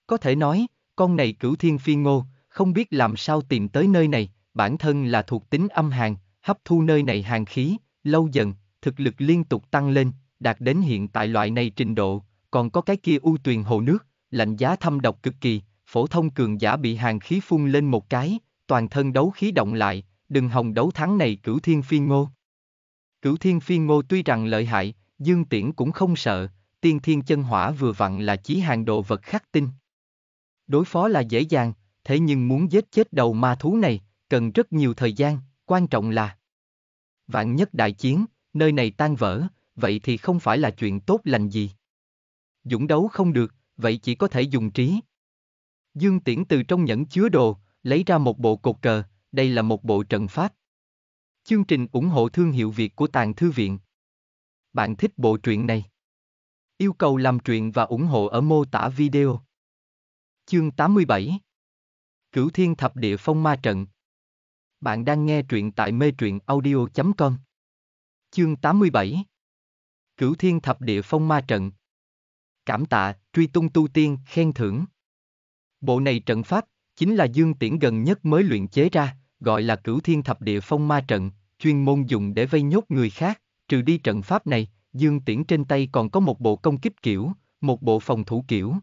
Có thể nói, con này cửu thiên phi ngô, không biết làm sao tìm tới nơi này, bản thân là thuộc tính âm hàng, hấp thu nơi này hàng khí, lâu dần, thực lực liên tục tăng lên, đạt đến hiện tại loại này trình độ, còn có cái kia u tuyền hồ nước, lạnh giá thâm độc cực kỳ, phổ thông cường giả bị hàng khí phun lên một cái, toàn thân đấu khí động lại, đừng hồng đấu thắng này cửu thiên phi ngô. Cửu thiên phi ngô tuy rằng lợi hại, dương tiễn cũng không sợ, tiên thiên chân hỏa vừa vặn là chí hàng đồ vật khắc tinh. Đối phó là dễ dàng, thế nhưng muốn giết chết đầu ma thú này, cần rất nhiều thời gian, Quan trọng là Vạn nhất đại chiến, nơi này tan vỡ, vậy thì không phải là chuyện tốt lành gì. Dũng đấu không được, vậy chỉ có thể dùng trí. Dương Tiễn từ trong nhẫn chứa đồ, lấy ra một bộ cột cờ, đây là một bộ trận pháp. Chương trình ủng hộ thương hiệu Việt của Tàng Thư Viện. Bạn thích bộ truyện này? Yêu cầu làm truyện và ủng hộ ở mô tả video. Chương 87 Cửu Thiên Thập Địa Phong Ma Trận bạn đang nghe truyện tại mê truyện audio.com. Chương 87 Cửu Thiên Thập Địa Phong Ma Trận Cảm tạ, truy tung tu tiên, khen thưởng. Bộ này trận pháp, chính là Dương Tiễn gần nhất mới luyện chế ra, gọi là Cửu Thiên Thập Địa Phong Ma Trận, chuyên môn dùng để vây nhốt người khác, trừ đi trận pháp này, Dương Tiễn trên tay còn có một bộ công kích kiểu, một bộ phòng thủ kiểu.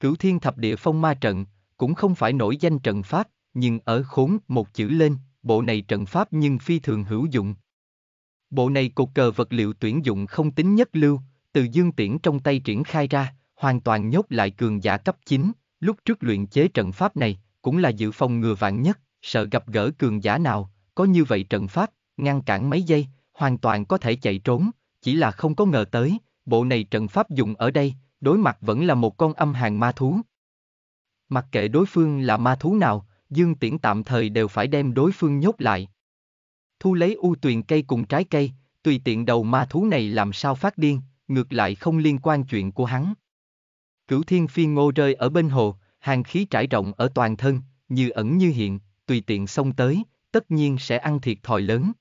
Cửu Thiên Thập Địa Phong Ma Trận cũng không phải nổi danh trận pháp, nhưng ở khốn một chữ lên, bộ này trận pháp nhưng phi thường hữu dụng. Bộ này cột cờ vật liệu tuyển dụng không tính nhất lưu, từ dương tiễn trong tay triển khai ra, hoàn toàn nhốt lại cường giả cấp 9, lúc trước luyện chế trận pháp này, cũng là dự phòng ngừa vạn nhất, sợ gặp gỡ cường giả nào, có như vậy trận pháp, ngăn cản mấy giây, hoàn toàn có thể chạy trốn, chỉ là không có ngờ tới, bộ này trận pháp dùng ở đây, đối mặt vẫn là một con âm hàng ma thú. Mặc kệ đối phương là ma thú nào, Dương Tiễn tạm thời đều phải đem đối phương nhốt lại. Thu lấy u tuyền cây cùng trái cây, tùy tiện đầu ma thú này làm sao phát điên, ngược lại không liên quan chuyện của hắn. Cửu thiên phi ngô rơi ở bên hồ, hàng khí trải rộng ở toàn thân, như ẩn như hiện, tùy tiện xông tới, tất nhiên sẽ ăn thiệt thòi lớn.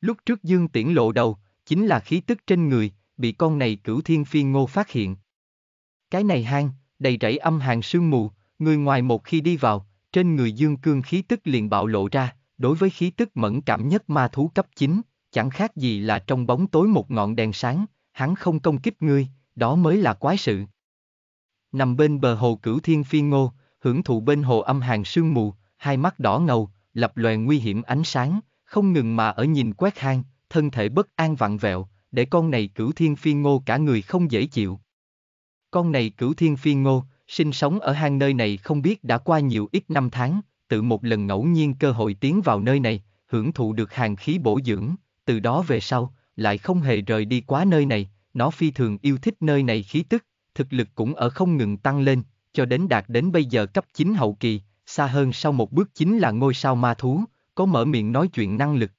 Lúc trước Dương Tiễn lộ đầu, chính là khí tức trên người, bị con này cửu thiên phi ngô phát hiện. Cái này hang, đầy rẫy âm hàng sương mù, người ngoài một khi đi vào, trên người dương cương khí tức liền bạo lộ ra, đối với khí tức mẫn cảm nhất ma thú cấp 9, chẳng khác gì là trong bóng tối một ngọn đèn sáng, hắn không công kích ngươi, đó mới là quái sự. Nằm bên bờ hồ cửu thiên phi ngô, hưởng thụ bên hồ âm hàng sương mù, hai mắt đỏ ngầu, lập lòe nguy hiểm ánh sáng, không ngừng mà ở nhìn quét hang, thân thể bất an vặn vẹo, để con này cửu thiên phi ngô cả người không dễ chịu. Con này cửu thiên phi ngô, Sinh sống ở hang nơi này không biết đã qua nhiều ít năm tháng, tự một lần ngẫu nhiên cơ hội tiến vào nơi này, hưởng thụ được hàng khí bổ dưỡng, từ đó về sau, lại không hề rời đi quá nơi này, nó phi thường yêu thích nơi này khí tức, thực lực cũng ở không ngừng tăng lên, cho đến đạt đến bây giờ cấp 9 hậu kỳ, xa hơn sau một bước chính là ngôi sao ma thú, có mở miệng nói chuyện năng lực.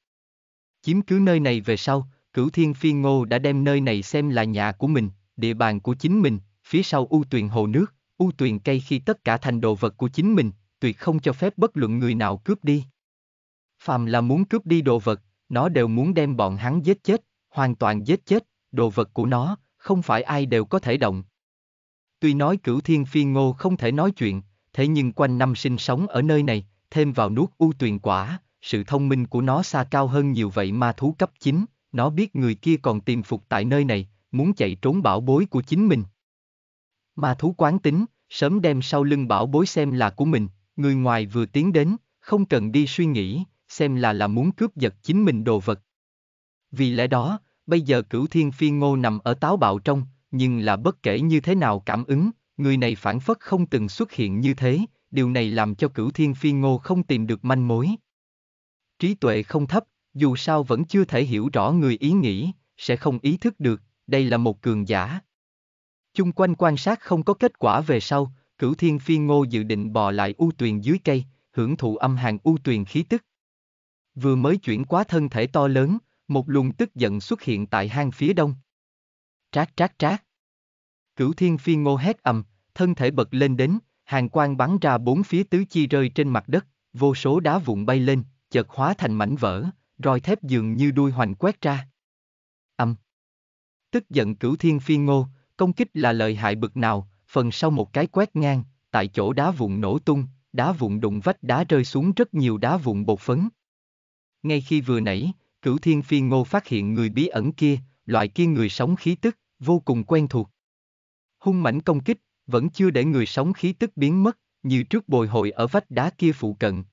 Chiếm cứ nơi này về sau, cửu thiên phi ngô đã đem nơi này xem là nhà của mình, địa bàn của chính mình, phía sau u tuyền hồ nước, U tuyền cây khi tất cả thành đồ vật của chính mình, tuyệt không cho phép bất luận người nào cướp đi. Phàm là muốn cướp đi đồ vật, nó đều muốn đem bọn hắn giết chết, hoàn toàn giết chết, đồ vật của nó, không phải ai đều có thể động. Tuy nói cửu thiên phi ngô không thể nói chuyện, thế nhưng quanh năm sinh sống ở nơi này, thêm vào nuốt u tuyền quả, sự thông minh của nó xa cao hơn nhiều vậy ma thú cấp 9, nó biết người kia còn tìm phục tại nơi này, muốn chạy trốn bảo bối của chính mình. Ma thú quán tính, sớm đem sau lưng bảo bối xem là của mình, người ngoài vừa tiến đến, không cần đi suy nghĩ, xem là là muốn cướp giật chính mình đồ vật. Vì lẽ đó, bây giờ cửu thiên phi ngô nằm ở táo bạo trong, nhưng là bất kể như thế nào cảm ứng, người này phản phất không từng xuất hiện như thế, điều này làm cho cửu thiên phi ngô không tìm được manh mối. Trí tuệ không thấp, dù sao vẫn chưa thể hiểu rõ người ý nghĩ, sẽ không ý thức được, đây là một cường giả. Chung quanh quan sát không có kết quả về sau, cửu thiên phi ngô dự định bò lại u tuyền dưới cây, hưởng thụ âm hàng u tuyền khí tức. Vừa mới chuyển quá thân thể to lớn, một luồng tức giận xuất hiện tại hang phía đông. Trác trác trác. Cửu thiên phi ngô hét ầm, thân thể bật lên đến, hàng quan bắn ra bốn phía tứ chi rơi trên mặt đất, vô số đá vụn bay lên, chợt hóa thành mảnh vỡ, roi thép dường như đuôi hoành quét ra. Âm. Tức giận cửu thiên phi ngô, công kích là lợi hại bực nào, phần sau một cái quét ngang, tại chỗ đá vụn nổ tung, đá vụn đụng vách đá rơi xuống rất nhiều đá vụn bột phấn. Ngay khi vừa nãy, cửu thiên phi ngô phát hiện người bí ẩn kia, loại kia người sống khí tức, vô cùng quen thuộc. Hung mảnh công kích, vẫn chưa để người sống khí tức biến mất, như trước bồi hồi ở vách đá kia phụ cận.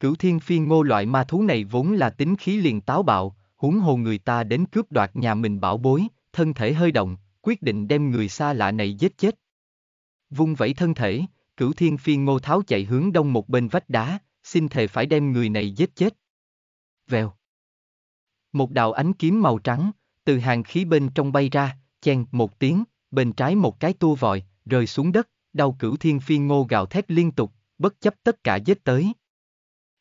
Cửu thiên phi ngô loại ma thú này vốn là tính khí liền táo bạo, huống hồ người ta đến cướp đoạt nhà mình bảo bối, thân thể hơi động, quyết định đem người xa lạ này giết chết. Vung vẫy thân thể, cửu thiên phiên ngô tháo chạy hướng đông một bên vách đá, xin thề phải đem người này giết chết. Vèo. Một đạo ánh kiếm màu trắng, từ hàng khí bên trong bay ra, chen một tiếng, bên trái một cái tua vòi, rơi xuống đất, đau cửu thiên phiên ngô gào thét liên tục, bất chấp tất cả giết tới.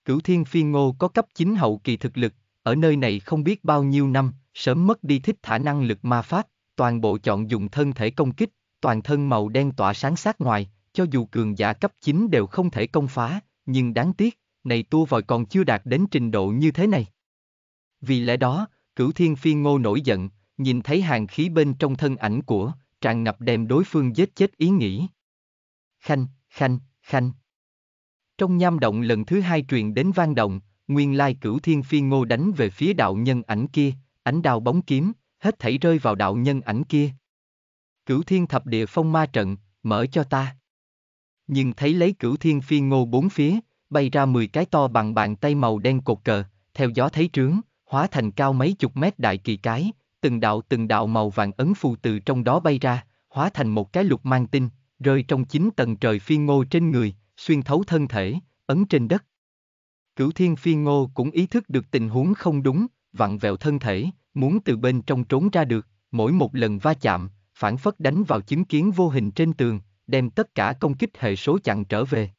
Cửu thiên phiên ngô có cấp chính hậu kỳ thực lực, ở nơi này không biết bao nhiêu năm, sớm mất đi thích thả năng lực ma phát toàn bộ chọn dùng thân thể công kích, toàn thân màu đen tỏa sáng sát ngoài, cho dù cường giả cấp 9 đều không thể công phá, nhưng đáng tiếc, này tua vòi còn chưa đạt đến trình độ như thế này. Vì lẽ đó, cửu thiên phi ngô nổi giận, nhìn thấy hàng khí bên trong thân ảnh của, tràn ngập đem đối phương giết chết ý nghĩ. Khanh, khanh, khanh. Trong nham động lần thứ hai truyền đến vang động, nguyên lai cửu thiên phi ngô đánh về phía đạo nhân ảnh kia, ánh đao bóng kiếm, hết thảy rơi vào đạo nhân ảnh kia. Cửu thiên thập địa phong ma trận, mở cho ta. Nhưng thấy lấy cửu thiên phi ngô bốn phía, bay ra mười cái to bằng bàn tay màu đen cột cờ, theo gió thấy trướng, hóa thành cao mấy chục mét đại kỳ cái, từng đạo từng đạo màu vàng ấn phù từ trong đó bay ra, hóa thành một cái lục mang tinh, rơi trong chín tầng trời phi ngô trên người, xuyên thấu thân thể, ấn trên đất. Cửu thiên phi ngô cũng ý thức được tình huống không đúng, vặn vẹo thân thể, Muốn từ bên trong trốn ra được, mỗi một lần va chạm, phản phất đánh vào chứng kiến vô hình trên tường, đem tất cả công kích hệ số chặn trở về.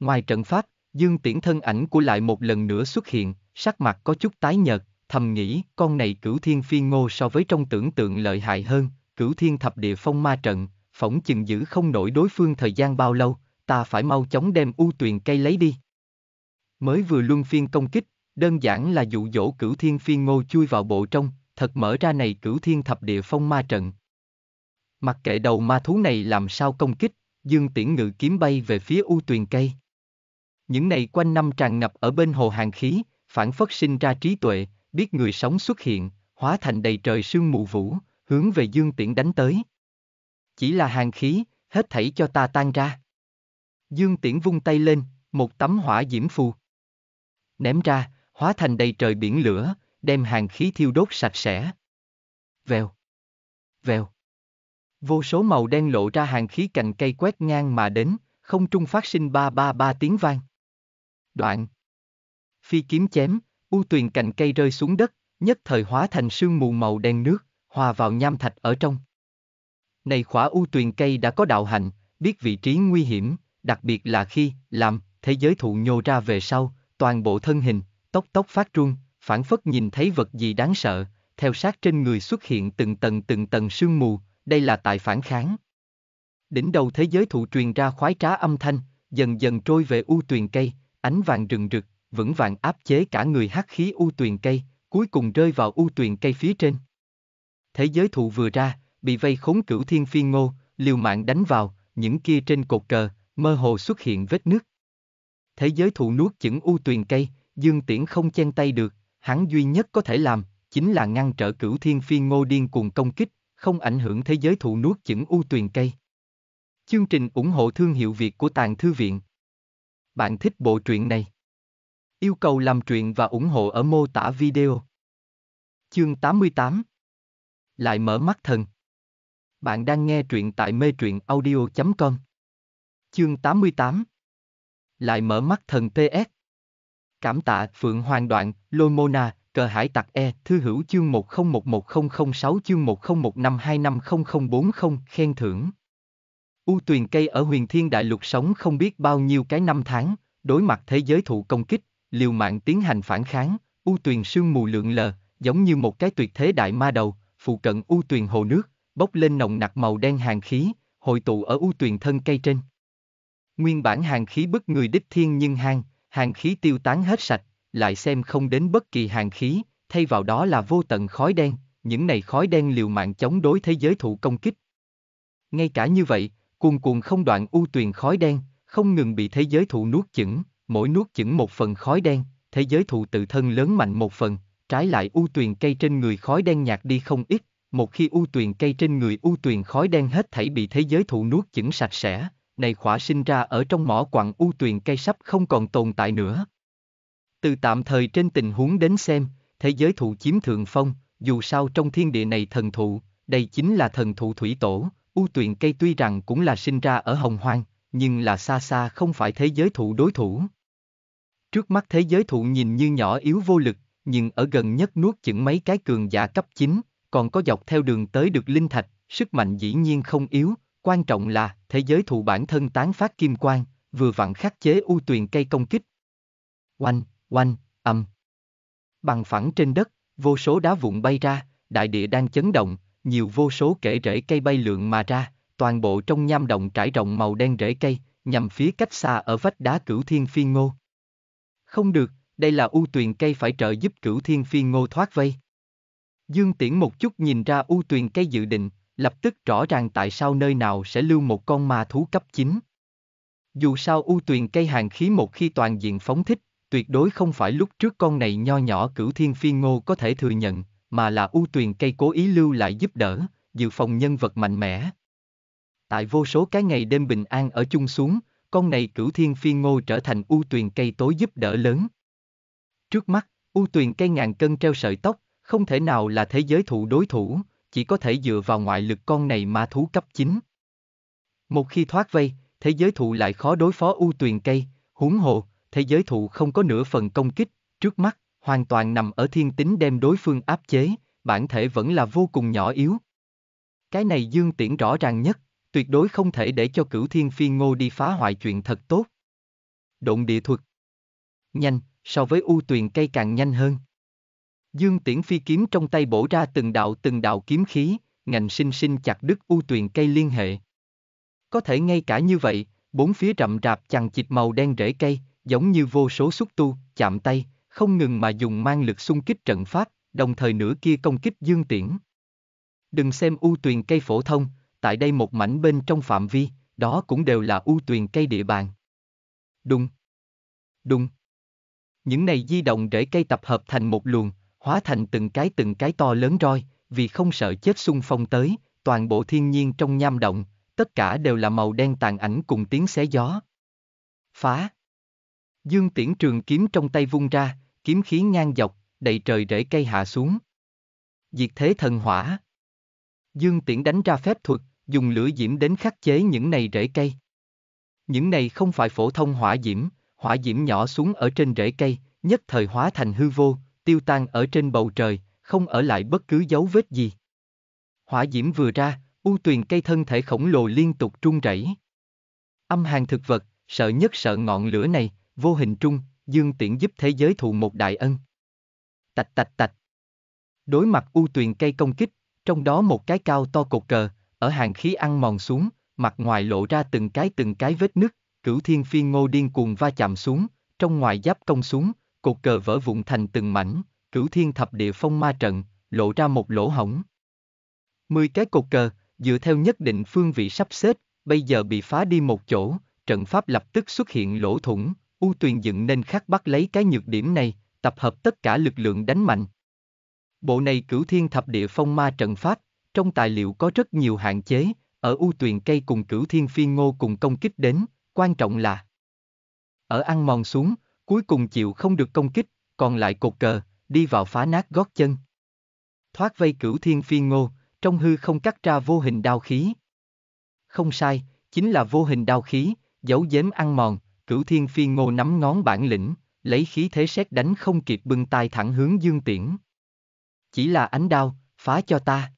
Ngoài trận pháp, Dương Tiễn thân ảnh của lại một lần nữa xuất hiện, sắc mặt có chút tái nhợt, thầm nghĩ con này cửu thiên phi ngô so với trong tưởng tượng lợi hại hơn, cửu thiên thập địa phong ma trận, phỏng chừng giữ không nổi đối phương thời gian bao lâu, ta phải mau chóng đem u tuyền cây lấy đi. Mới vừa luân phiên công kích, đơn giản là dụ dỗ cửu thiên phiên ngô chui vào bộ trong, thật mở ra này cửu thiên thập địa phong ma trận. Mặc kệ đầu ma thú này làm sao công kích, dương tiễn ngự kiếm bay về phía u tuyền cây. Những này quanh năm tràn ngập ở bên hồ hàng khí, phản phất sinh ra trí tuệ, biết người sống xuất hiện, hóa thành đầy trời sương mù vũ, hướng về dương tiễn đánh tới. Chỉ là hàng khí, hết thảy cho ta tan ra. Dương tiễn vung tay lên, một tấm hỏa diễm phù. Ném ra, hóa thành đầy trời biển lửa, đem hàng khí thiêu đốt sạch sẽ. Vèo. Vèo. Vô số màu đen lộ ra hàng khí cành cây quét ngang mà đến, không trung phát sinh ba ba ba tiếng vang. Đoạn. Phi kiếm chém, u tuyền cành cây rơi xuống đất, nhất thời hóa thành sương mù màu đen nước, hòa vào nham thạch ở trong. Này khỏa u tuyền cây đã có đạo hạnh, biết vị trí nguy hiểm, đặc biệt là khi, làm, thế giới thụ nhô ra về sau, toàn bộ thân hình, tóc tóc phát run, phản phất nhìn thấy vật gì đáng sợ, theo sát trên người xuất hiện từng tầng từng tầng sương mù, đây là tại phản kháng. Đỉnh đầu thế giới thụ truyền ra khoái trá âm thanh, dần dần trôi về u tuyền cây, ánh vàng rừng rực, vững vàng áp chế cả người hắc khí u tuyền cây, cuối cùng rơi vào u tuyền cây phía trên. Thế giới thụ vừa ra, bị vây khốn cửu thiên phi ngô, liều mạng đánh vào, những kia trên cột cờ, mơ hồ xuất hiện vết nước. Thế giới thụ nuốt chửng u tuyền cây, Dương Tiễn không chen tay được, hắn duy nhất có thể làm, chính là ngăn trở cửu thiên phi ngô điên cuồng công kích, không ảnh hưởng thế giới thụ nuốt chửng u tuyền cây. Chương trình ủng hộ thương hiệu Việt của Tàng Thư Viện Bạn thích bộ truyện này? Yêu cầu làm truyện và ủng hộ ở mô tả video. Chương 88 Lại mở mắt thần Bạn đang nghe truyện tại mê truyện audio.com Chương 88 Lại mở mắt thần TS. Cảm tạ, Phượng Hoàng Đoạn, Lôi Mona, Cờ Hải Tặc E, Thư Hữu chương một một sáu chương một năm năm hai bốn 1015250040, khen thưởng. U tuyền cây ở huyền thiên đại lục sống không biết bao nhiêu cái năm tháng, đối mặt thế giới thụ công kích, liều mạng tiến hành phản kháng, u tuyền sương mù lượng lờ, giống như một cái tuyệt thế đại ma đầu, phụ cận u tuyền hồ nước, bốc lên nồng nặc màu đen hàng khí, hội tụ ở u tuyền thân cây trên. Nguyên bản hàng khí bức người đích thiên nhưng hang, hàng khí tiêu tán hết sạch, lại xem không đến bất kỳ hàng khí, thay vào đó là vô tận khói đen, những này khói đen liều mạng chống đối thế giới thụ công kích. Ngay cả như vậy, cuồn cuộn không đoạn u tuyền khói đen, không ngừng bị thế giới thụ nuốt chửng, mỗi nuốt chửng một phần khói đen, thế giới thụ tự thân lớn mạnh một phần, trái lại u tuyền cây trên người khói đen nhạt đi không ít, một khi u tuyền cây trên người u tuyền khói đen hết thảy bị thế giới thụ nuốt chửng sạch sẽ, này khỏa sinh ra ở trong mỏ quặng u tuyền cây sắp không còn tồn tại nữa. Từ tạm thời trên tình huống đến xem, thế giới thụ chiếm thượng phong, dù sao trong thiên địa này thần thụ, đây chính là thần thụ thủy tổ, u tuyền cây tuy rằng cũng là sinh ra ở hồng hoang, nhưng là xa xa không phải thế giới thụ đối thủ. Trước mắt thế giới thụ nhìn như nhỏ yếu vô lực, nhưng ở gần nhất nuốt chửng mấy cái cường giả cấp 9, còn có dọc theo đường tới được linh thạch, sức mạnh dĩ nhiên không yếu, Quan trọng là, thế giới thụ bản thân tán phát kim quang, vừa vặn khắc chế u tuyền cây công kích. Oanh, oanh, âm. Bằng phẳng trên đất, vô số đá vụn bay ra, đại địa đang chấn động, nhiều vô số kể rễ cây bay lượn mà ra, toàn bộ trong nham động trải rộng màu đen rễ cây, nhằm phía cách xa ở vách đá cửu thiên phi ngô. Không được, đây là u tuyền cây phải trợ giúp cửu thiên phi ngô thoát vây. Dương Tiễn một chút nhìn ra u tuyền cây dự định, lập tức rõ ràng tại sao nơi nào sẽ lưu một con ma thú cấp 9. Dù sao u tuyền cây hàng khí một khi toàn diện phóng thích, tuyệt đối không phải lúc trước con này nho nhỏ cửu thiên phi ngô có thể thừa nhận, mà là u tuyền cây cố ý lưu lại giúp đỡ, dự phòng nhân vật mạnh mẽ. Tại vô số cái ngày đêm bình an ở chung xuống, con này cửu thiên phi ngô trở thành u tuyền cây tối giúp đỡ lớn. Trước mắt, u tuyền cây ngàn cân treo sợi tóc, không thể nào là thế giới thụ đối thủ, chỉ có thể dựa vào ngoại lực con này ma thú cấp 9. Một khi thoát vây, thế giới thụ lại khó đối phó u tuyền cây, huống hồ, thế giới thụ không có nửa phần công kích, trước mắt, hoàn toàn nằm ở thiên tính đem đối phương áp chế, bản thể vẫn là vô cùng nhỏ yếu. Cái này dương tiễn rõ ràng nhất, tuyệt đối không thể để cho cửu thiên phi ngô đi phá hoại chuyện thật tốt. Động địa thuật Nhanh, so với u tuyền cây càng nhanh hơn. Dương Tiễn phi kiếm trong tay bổ ra từng đạo từng đạo kiếm khí, ngành sinh sinh chặt đứt u tuyền cây liên hệ. Có thể ngay cả như vậy, bốn phía rậm rạp chằng chịt màu đen rễ cây, giống như vô số xúc tu, chạm tay, không ngừng mà dùng mang lực xung kích trận pháp, đồng thời nửa kia công kích dương tiễn. Đừng xem u tuyền cây phổ thông, tại đây một mảnh bên trong phạm vi, đó cũng đều là u tuyền cây địa bàn. Đùng. Đùng. Những này di động rễ cây tập hợp thành một luồng, hóa thành từng cái từng cái to lớn roi, vì không sợ chết xung phong tới, toàn bộ thiên nhiên trong nham động, tất cả đều là màu đen tàn ảnh cùng tiếng xé gió. Phá! Dương tiễn trường kiếm trong tay vung ra, kiếm khí ngang dọc, đầy trời rễ cây hạ xuống. Diệt thế thần hỏa. Dương tiễn đánh ra phép thuật, dùng lửa diễm đến khắc chế những này rễ cây. Những này không phải phổ thông hỏa diễm, hỏa diễm nhỏ xuống ở trên rễ cây, nhất thời hóa thành hư vô, tiêu tan ở trên bầu trời, không ở lại bất cứ dấu vết gì. Hỏa diễm vừa ra, u tuyền cây thân thể khổng lồ liên tục trung rẩy. Âm hàng thực vật, sợ nhất sợ ngọn lửa này, vô hình trung, dương tiễn giúp thế giới thụ một đại ân. Tạch tạch tạch. Đối mặt u tuyền cây công kích, trong đó một cái cao to cột cờ, ở hàng khí ăn mòn xuống, mặt ngoài lộ ra từng cái từng cái vết nứt, cửu thiên phi ngô điên cuồng va chạm xuống, trong ngoài giáp công xuống, cột cờ vỡ vụn thành từng mảnh, cửu thiên thập địa phong ma trận, lộ ra một lỗ hổng. Mười cái cột cờ, dựa theo nhất định phương vị sắp xếp, bây giờ bị phá đi một chỗ, trận pháp lập tức xuất hiện lỗ thủng, U Tuyền dựng nên khắc bắt lấy cái nhược điểm này, tập hợp tất cả lực lượng đánh mạnh. Bộ này cửu thiên thập địa phong ma trận pháp, trong tài liệu có rất nhiều hạn chế, ở U Tuyền cây cùng cửu thiên phi ngô cùng công kích đến, quan trọng là ở ăn mòn xuống, cuối cùng chịu không được công kích, còn lại cột cờ, đi vào phá nát gót chân. Thoát vây cửu thiên phi ngô, trong hư không cắt ra vô hình đao khí. Không sai, chính là vô hình đao khí, giấu giếm ăn mòn, cửu thiên phi ngô nắm ngón bản lĩnh, lấy khí thế xét đánh không kịp bưng tay thẳng hướng dương tiễn. Chỉ là ánh đao, phá cho ta.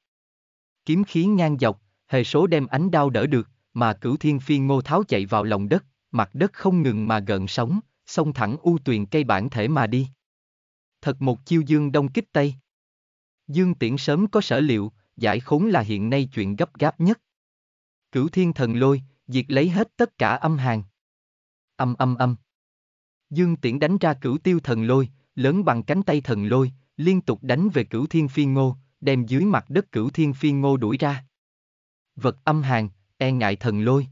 Kiếm khí ngang dọc, hệ số đem ánh đao đỡ được, mà cửu thiên phi ngô tháo chạy vào lòng đất, mặt đất không ngừng mà gợn sóng, xông thẳng u tuyền cây bản thể mà đi. Thật một chiêu dương đông kích tây. Dương tiễn sớm có sở liệu, giải khốn là hiện nay chuyện gấp gáp nhất. Cửu thiên thần lôi, diệt lấy hết tất cả âm hàng. Âm âm âm. Dương tiễn đánh ra cửu tiêu thần lôi, lớn bằng cánh tay thần lôi, liên tục đánh về cửu thiên phi ngô, đem dưới mặt đất cửu thiên phi ngô đuổi ra. Vật âm hàng, e ngại thần lôi.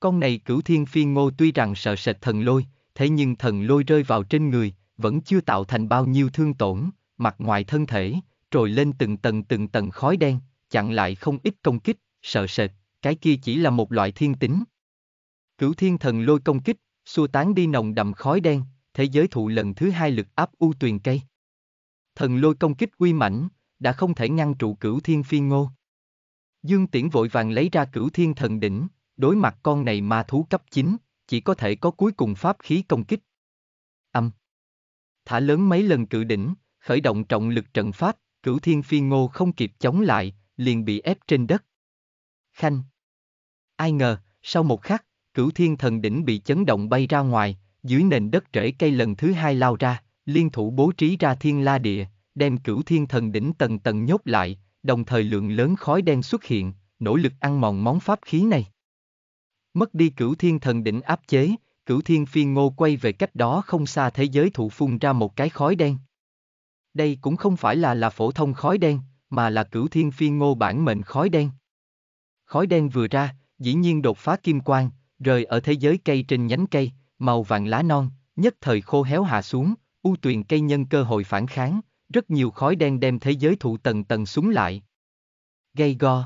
Con này cửu thiên phi ngô tuy rằng sợ sệt thần lôi, thế nhưng thần lôi rơi vào trên người, vẫn chưa tạo thành bao nhiêu thương tổn, mặt ngoài thân thể, trồi lên từng tầng từng tầng khói đen, chặn lại không ít công kích, sợ sệt, cái kia chỉ là một loại thiên tính. Cửu thiên thần lôi công kích, xua tán đi nồng đầm khói đen, thế giới thụ lần thứ hai lực áp u tuyền cây. Thần lôi công kích uy mãnh, đã không thể ngăn trụ cửu thiên phi ngô. Dương Tiễn vội vàng lấy ra cửu thiên thần đỉnh, đối mặt con này ma thú cấp 9, chỉ có thể có cuối cùng pháp khí công kích. Âm. Thả lớn mấy lần cự đỉnh, khởi động trọng lực trận pháp, cửu thiên phi ngô không kịp chống lại, liền bị ép trên đất. Khanh. Ai ngờ, sau một khắc, cửu thiên thần đỉnh bị chấn động bay ra ngoài, dưới nền đất rễ cây lần thứ hai lao ra, liên thủ bố trí ra thiên la địa, đem cửu thiên thần đỉnh tầng tầng nhốt lại, đồng thời lượng lớn khói đen xuất hiện, nỗ lực ăn mòn món pháp khí này. Mất đi cửu thiên thần đỉnh áp chế, cửu thiên phiên ngô quay về cách đó không xa thế giới thụ phun ra một cái khói đen. Đây cũng không phải là là phổ thông khói đen, mà là cửu thiên phiên ngô bản mệnh khói đen. Khói đen vừa ra, dĩ nhiên đột phá kim quang, rời ở thế giới cây trên nhánh cây, màu vàng lá non, nhất thời khô héo hạ xuống, u tuyền cây nhân cơ hội phản kháng, rất nhiều khói đen đem thế giới thụ tầng tầng súng lại. Gây go.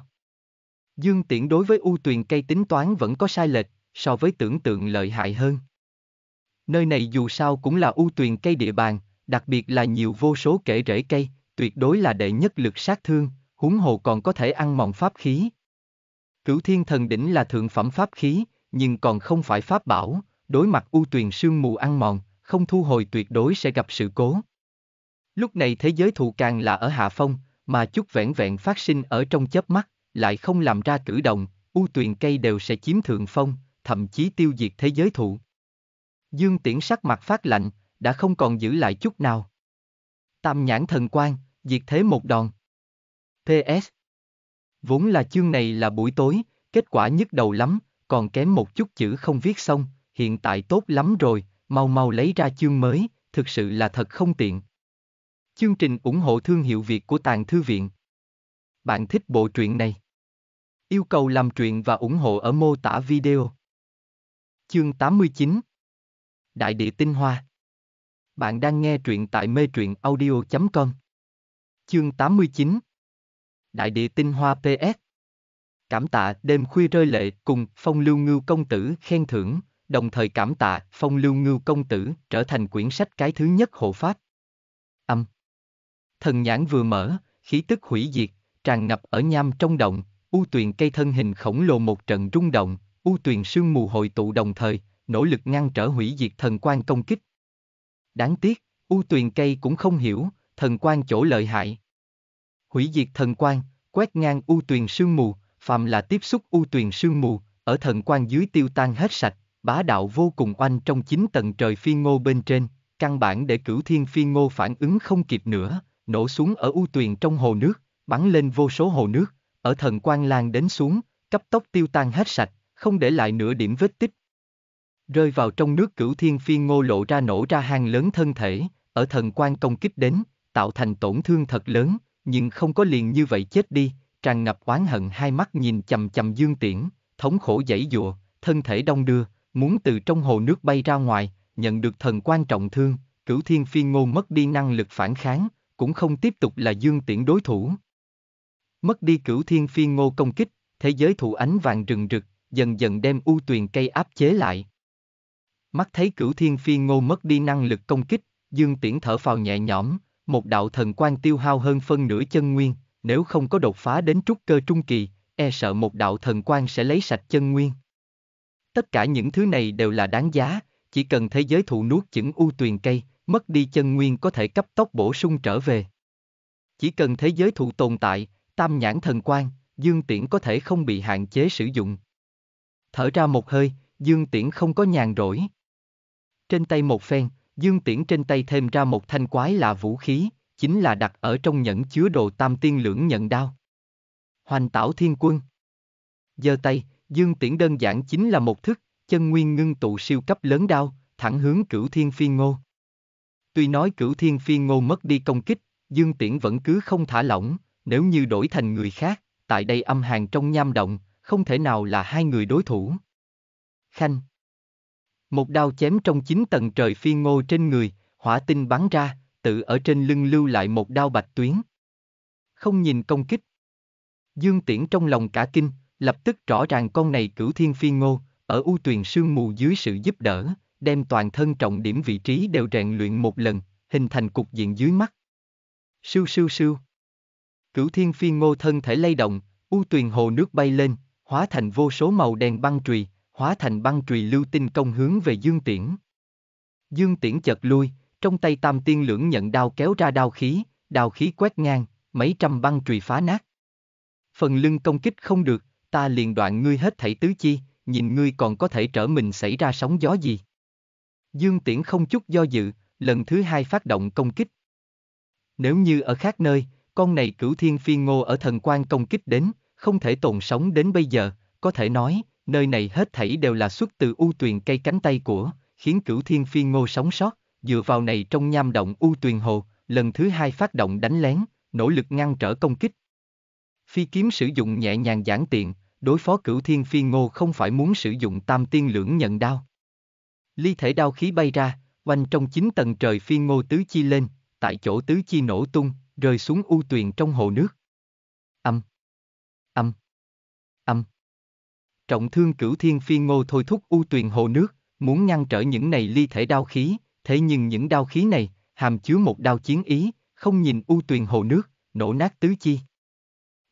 Dương Tiễn đối với U Tuyền cây tính toán vẫn có sai lệch, so với tưởng tượng lợi hại hơn. Nơi này dù sao cũng là U Tuyền cây địa bàn, đặc biệt là nhiều vô số kể rễ cây, tuyệt đối là đệ nhất lực sát thương, huống hồ còn có thể ăn mòn pháp khí. Cửu Thiên Thần Đỉnh là thượng phẩm pháp khí, nhưng còn không phải pháp bảo, đối mặt U Tuyền sương mù ăn mòn, không thu hồi tuyệt đối sẽ gặp sự cố. Lúc này thế giới thù càng là ở hạ phong, mà chút vẹn vẹn phát sinh ở trong chớp mắt lại không làm ra cử động, u tuyền cây đều sẽ chiếm thượng phong, thậm chí tiêu diệt thế giới thụ. Dương Tiễn sắc mặt phát lạnh, đã không còn giữ lại chút nào. Tam nhãn thần quan, diệt thế một đòn. PS Vốn là chương này là buổi tối, kết quả nhức đầu lắm, còn kém một chút chữ không viết xong, hiện tại tốt lắm rồi, mau mau lấy ra chương mới, thực sự là thật không tiện. Chương trình ủng hộ thương hiệu Việt của Tàng Thư Viện. Bạn thích bộ truyện này? Yêu cầu làm truyện và ủng hộ ở mô tả video. Chương 89 Đại địa tinh hoa Bạn đang nghe truyện tại mê truyện audio.com Chương 89 Đại địa tinh hoa PS Cảm tạ đêm khuya rơi lệ cùng phong lưu ngưu công tử khen thưởng, đồng thời cảm tạ phong lưu ngưu công tử trở thành quyển sách cái thứ nhất hộ pháp. Âm Thần nhãn vừa mở, khí tức hủy diệt, tràn ngập ở nham trong động, u tuyền cây thân hình khổng lồ một trận rung động, u tuyền sương mù hội tụ đồng thời, nỗ lực ngăn trở hủy diệt thần quan công kích. Đáng tiếc, u tuyền cây cũng không hiểu, thần quan chỗ lợi hại. Hủy diệt thần quan, quét ngang u tuyền sương mù, phạm là tiếp xúc u tuyền sương mù, ở thần quan dưới tiêu tan hết sạch, bá đạo vô cùng oanh trong chín tầng trời phi ngô bên trên, căn bản để cửu thiên phi ngô phản ứng không kịp nữa, nổ xuống ở u tuyền trong hồ nước, bắn lên vô số hồ nước, ở thần quan lan đến xuống, cấp tốc tiêu tan hết sạch, không để lại nửa điểm vết tích. Rơi vào trong nước cửu thiên phi ngô lộ ra nổ ra hàng lớn thân thể, ở thần quan công kích đến, tạo thành tổn thương thật lớn, nhưng không có liền như vậy chết đi, tràn ngập oán hận hai mắt nhìn chầm chầm dương tiễn, thống khổ dãy dụa, thân thể đông đưa, muốn từ trong hồ nước bay ra ngoài, nhận được thần quan trọng thương, cửu thiên phi ngô mất đi năng lực phản kháng, cũng không tiếp tục là dương tiễn đối thủ mất đi cửu thiên phiên ngô công kích, thế giới thụ ánh vàng rừng rực, dần dần đem u tuyền cây áp chế lại. Mắt thấy cửu thiên phiên ngô mất đi năng lực công kích, dương tiễn thở phào nhẹ nhõm, một đạo thần quan tiêu hao hơn phân nửa chân nguyên, nếu không có đột phá đến trúc cơ trung kỳ, e sợ một đạo thần quan sẽ lấy sạch chân nguyên. Tất cả những thứ này đều là đáng giá, chỉ cần thế giới thụ nuốt chửng u tuyền cây, mất đi chân nguyên có thể cấp tốc bổ sung trở về. Chỉ cần thế giới thụ tồn tại, tam nhãn thần quan, Dương Tiễn có thể không bị hạn chế sử dụng. Thở ra một hơi, Dương Tiễn không có nhàn rỗi. Trên tay một phen, Dương Tiễn trên tay thêm ra một thanh quái là vũ khí, chính là đặt ở trong nhẫn chứa đồ tam tiên lưỡng nhận đao. Hoành tảo thiên quân. Giơ tay, Dương Tiễn đơn giản chính là một thức, chân nguyên ngưng tụ siêu cấp lớn đao, thẳng hướng cửu thiên phi ngô. Tuy nói cửu thiên phi ngô mất đi công kích, Dương Tiễn vẫn cứ không thả lỏng, nếu như đổi thành người khác, tại đây âm hàng trong nham động, không thể nào là hai người đối thủ. Khanh Một đao chém trong chín tầng trời phi ngô trên người, hỏa tinh bắn ra, tự ở trên lưng lưu lại một đao bạch tuyến. Không nhìn công kích. Dương Tiễn trong lòng cả kinh, lập tức rõ ràng con này cửu thiên phi ngô, ở u tuyền sương mù dưới sự giúp đỡ, đem toàn thân trọng điểm vị trí đều rèn luyện một lần, hình thành cục diện dưới mắt. Sưu sưu sưu. Cửu thiên Phi ngô thân thể lay động, u tuyền hồ nước bay lên, hóa thành vô số màu đèn băng trùy, hóa thành băng trùy lưu tinh công hướng về Dương Tiễn. Dương Tiễn chợt lui, trong tay tam tiên lưỡng nhận đao kéo ra đao khí, đao khí quét ngang, mấy trăm băng trùy phá nát. Phần lưng công kích không được, ta liền đoạn ngươi hết thảy tứ chi, nhìn ngươi còn có thể trở mình xảy ra sóng gió gì. Dương Tiễn không chút do dự, lần thứ hai phát động công kích. Nếu như ở khác nơi, con này cửu thiên phi ngô ở thần quan công kích đến, không thể tồn sống đến bây giờ, có thể nói, nơi này hết thảy đều là xuất từ u tuyền cây cánh tay của, khiến cửu thiên phi ngô sống sót, dựa vào này trong nham động u tuyền hồ, lần thứ hai phát động đánh lén, nỗ lực ngăn trở công kích. Phi kiếm sử dụng nhẹ nhàng giản tiện, đối phó cửu thiên phi ngô không phải muốn sử dụng tam tiên lưỡng nhận đao. Ly thể đao khí bay ra, quanh trong chín tầng trời phi ngô tứ chi lên, tại chỗ tứ chi nổ tung, rơi xuống u tuyền trong hồ nước. Âm. Âm. Âm. Trọng thương cửu thiên phi ngô thôi thúc u tuyền hồ nước, muốn ngăn trở những này ly thể đao khí, thế nhưng những đao khí này, hàm chứa một đao chiến ý, không nhìn u tuyền hồ nước, nổ nát tứ chi.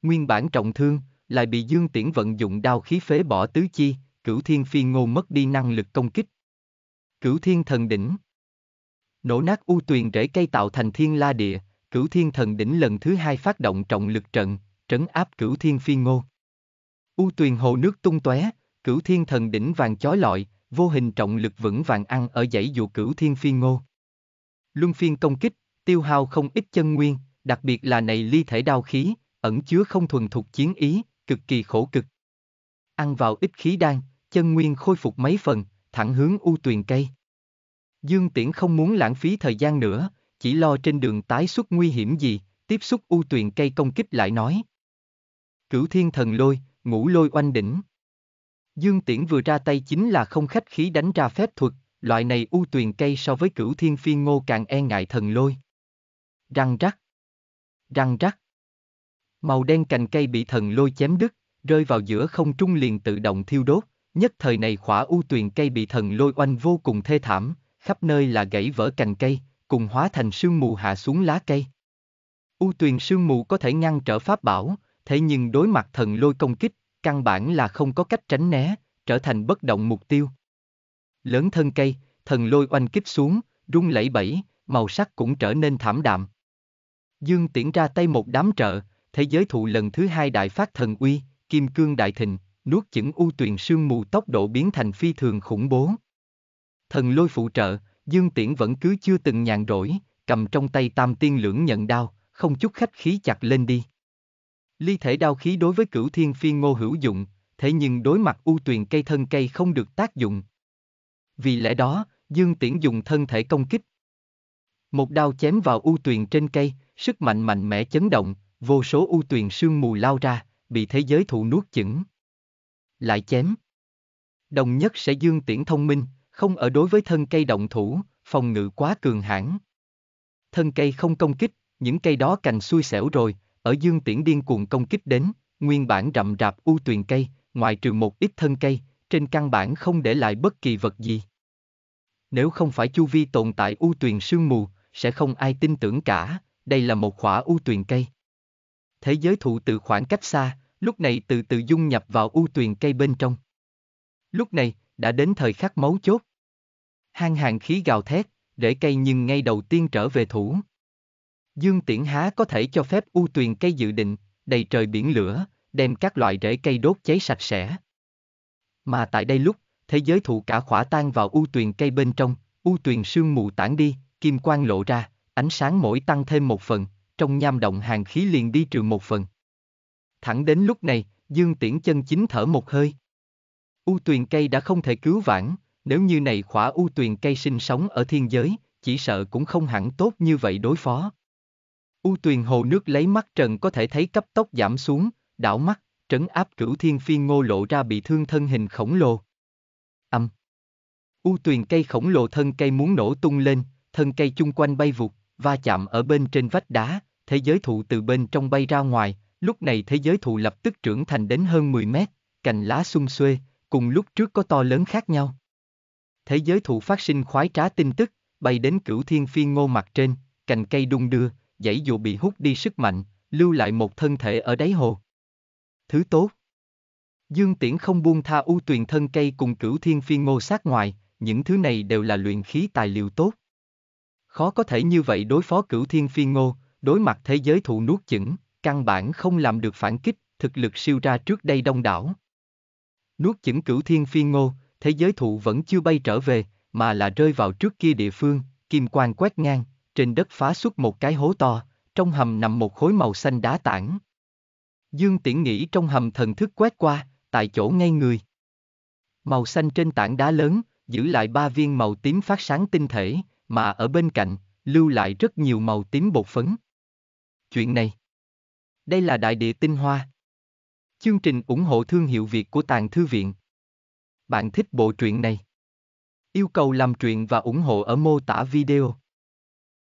Nguyên bản trọng thương, lại bị Dương Tiễn vận dụng đao khí phế bỏ tứ chi, cửu thiên phi ngô mất đi năng lực công kích. Cửu thiên thần đỉnh Nổ nát u tuyền rễ cây tạo thành thiên la địa, Cửu Thiên Thần Đỉnh lần thứ hai phát động trọng lực trận, trấn áp Cửu Thiên Phi Ngô. U tuyền hồ nước tung tóe, Cửu Thiên Thần Đỉnh vàng chói lọi, vô hình trọng lực vững vàng ăn ở dãy dụ Cửu Thiên Phi Ngô. Luân phiên công kích, tiêu hao không ít chân nguyên, đặc biệt là này ly thể đao khí, ẩn chứa không thuần thục chiến ý, cực kỳ khổ cực. Ăn vào ít khí đan, chân nguyên khôi phục mấy phần, thẳng hướng u tuyền cây. Dương Tiễn không muốn lãng phí thời gian nữa, chỉ lo trên đường tái xuất nguy hiểm gì, tiếp xúc u tuyền cây công kích lại nói. Cửu thiên thần lôi, ngũ lôi oanh đỉnh. Dương Tiễn vừa ra tay chính là không khách khí đánh ra phép thuật, loại này u tuyền cây so với cửu thiên phi ngô càng e ngại thần lôi. Răng rắc. Răng rắc. Màu đen cành cây bị thần lôi chém đứt, rơi vào giữa không trung liền tự động thiêu đốt, nhất thời này khỏa u tuyền cây bị thần lôi oanh vô cùng thê thảm, khắp nơi là gãy vỡ cành cây, cùng hóa thành sương mù hạ xuống lá cây. U tuyền sương mù có thể ngăn trở pháp bảo, thế nhưng đối mặt thần lôi công kích, căn bản là không có cách tránh né, trở thành bất động mục tiêu. Lớn thân cây, thần lôi oanh kích xuống, rung lẫy bẫy, màu sắc cũng trở nên thảm đạm. Dương tiễn ra tay một đám trợ, thế giới thụ lần thứ hai đại phát thần uy, kim cương đại thịnh, nuốt chửng u tuyền sương mù tốc độ biến thành phi thường khủng bố. Thần lôi phụ trợ, Dương Tiễn vẫn cứ chưa từng nhàn rỗi, cầm trong tay tam tiên lưỡng nhận đao, không chút khách khí chặt lên đi. Ly thể đao khí đối với cửu thiên phiên ngô hữu dụng, thế nhưng đối mặt u tuyền cây thân cây không được tác dụng. Vì lẽ đó, Dương Tiễn dùng thân thể công kích. Một đao chém vào u tuyền trên cây, sức mạnh mạnh mẽ chấn động, vô số u tuyền sương mù lao ra, bị thế giới thụ nuốt chửng. Lại chém. Đồng nhất sẽ Dương Tiễn thông minh, không ở đối với thân cây động thủ, phòng ngự quá cường hãn. Thân cây không công kích, những cây đó cành xui xẻo rồi, ở dương tiễn điên cuồng công kích đến, nguyên bản rậm rạp u tuyền cây, ngoài trừ một ít thân cây, trên căn bản không để lại bất kỳ vật gì. Nếu không phải chu vi tồn tại u tuyền sương mù, sẽ không ai tin tưởng cả, đây là một khỏa u tuyền cây. Thế giới thụ từ khoảng cách xa, lúc này từ từ dung nhập vào u tuyền cây bên trong. Lúc này, đã đến thời khắc mấu chốt. Hang hàng khí gào thét, rễ cây nhưng ngay đầu tiên trở về thủ. Dương Tiễn Há có thể cho phép u tuyền cây dự định, đầy trời biển lửa, đem các loại rễ cây đốt cháy sạch sẽ. Mà tại đây lúc, thế giới thụ cả khỏa tan vào u tuyền cây bên trong, u tuyền sương mù tản đi, kim quang lộ ra, ánh sáng mỗi tăng thêm một phần, trong nham động hàng khí liền đi trừ một phần. Thẳng đến lúc này, Dương Tiễn chân chính thở một hơi. U tuyền cây đã không thể cứu vãn, nếu như này khỏa u tuyền cây sinh sống ở thiên giới, chỉ sợ cũng không hẳn tốt như vậy đối phó. U tuyền hồ nước lấy mắt trần có thể thấy cấp tốc giảm xuống, đảo mắt, trấn áp cửu thiên phiên ngô lộ ra bị thương thân hình khổng lồ. Âm. U tuyền cây khổng lồ thân cây muốn nổ tung lên, thân cây chung quanh bay vụt, va chạm ở bên trên vách đá, thế giới thụ từ bên trong bay ra ngoài, lúc này thế giới thụ lập tức trưởng thành đến hơn 10 mét, cành lá xung xuê, cùng lúc trước có to lớn khác nhau. Thế giới thụ phát sinh khoái trá tin tức, bay đến cửu thiên phi ngô mặt trên, cành cây đung đưa, dãy dù bị hút đi sức mạnh, lưu lại một thân thể ở đáy hồ. Thứ tốt. Dương Tiễn không buông tha u tuyền thân cây cùng cửu thiên phi ngô sát ngoài, những thứ này đều là luyện khí tài liệu tốt. Khó có thể như vậy đối phó cửu thiên phi ngô, đối mặt thế giới thụ nuốt chửng, căn bản không làm được phản kích, thực lực siêu ra trước đây đông đảo. Nuốt chửng cửu thiên phi ngô, thế giới thụ vẫn chưa bay trở về, mà là rơi vào trước kia địa phương, kim quan quét ngang, trên đất phá xuất một cái hố to, trong hầm nằm một khối màu xanh đá tảng. Dương Tiễn nghĩ trong hầm thần thức quét qua, tại chỗ ngay người. Màu xanh trên tảng đá lớn, giữ lại ba viên màu tím phát sáng tinh thể, mà ở bên cạnh, lưu lại rất nhiều màu tím bột phấn. Chuyện này, đây là đại địa tinh hoa. Chương trình ủng hộ thương hiệu Việt của Tàng Thư Viện. Bạn thích bộ truyện này? Yêu cầu làm truyện và ủng hộ ở mô tả video.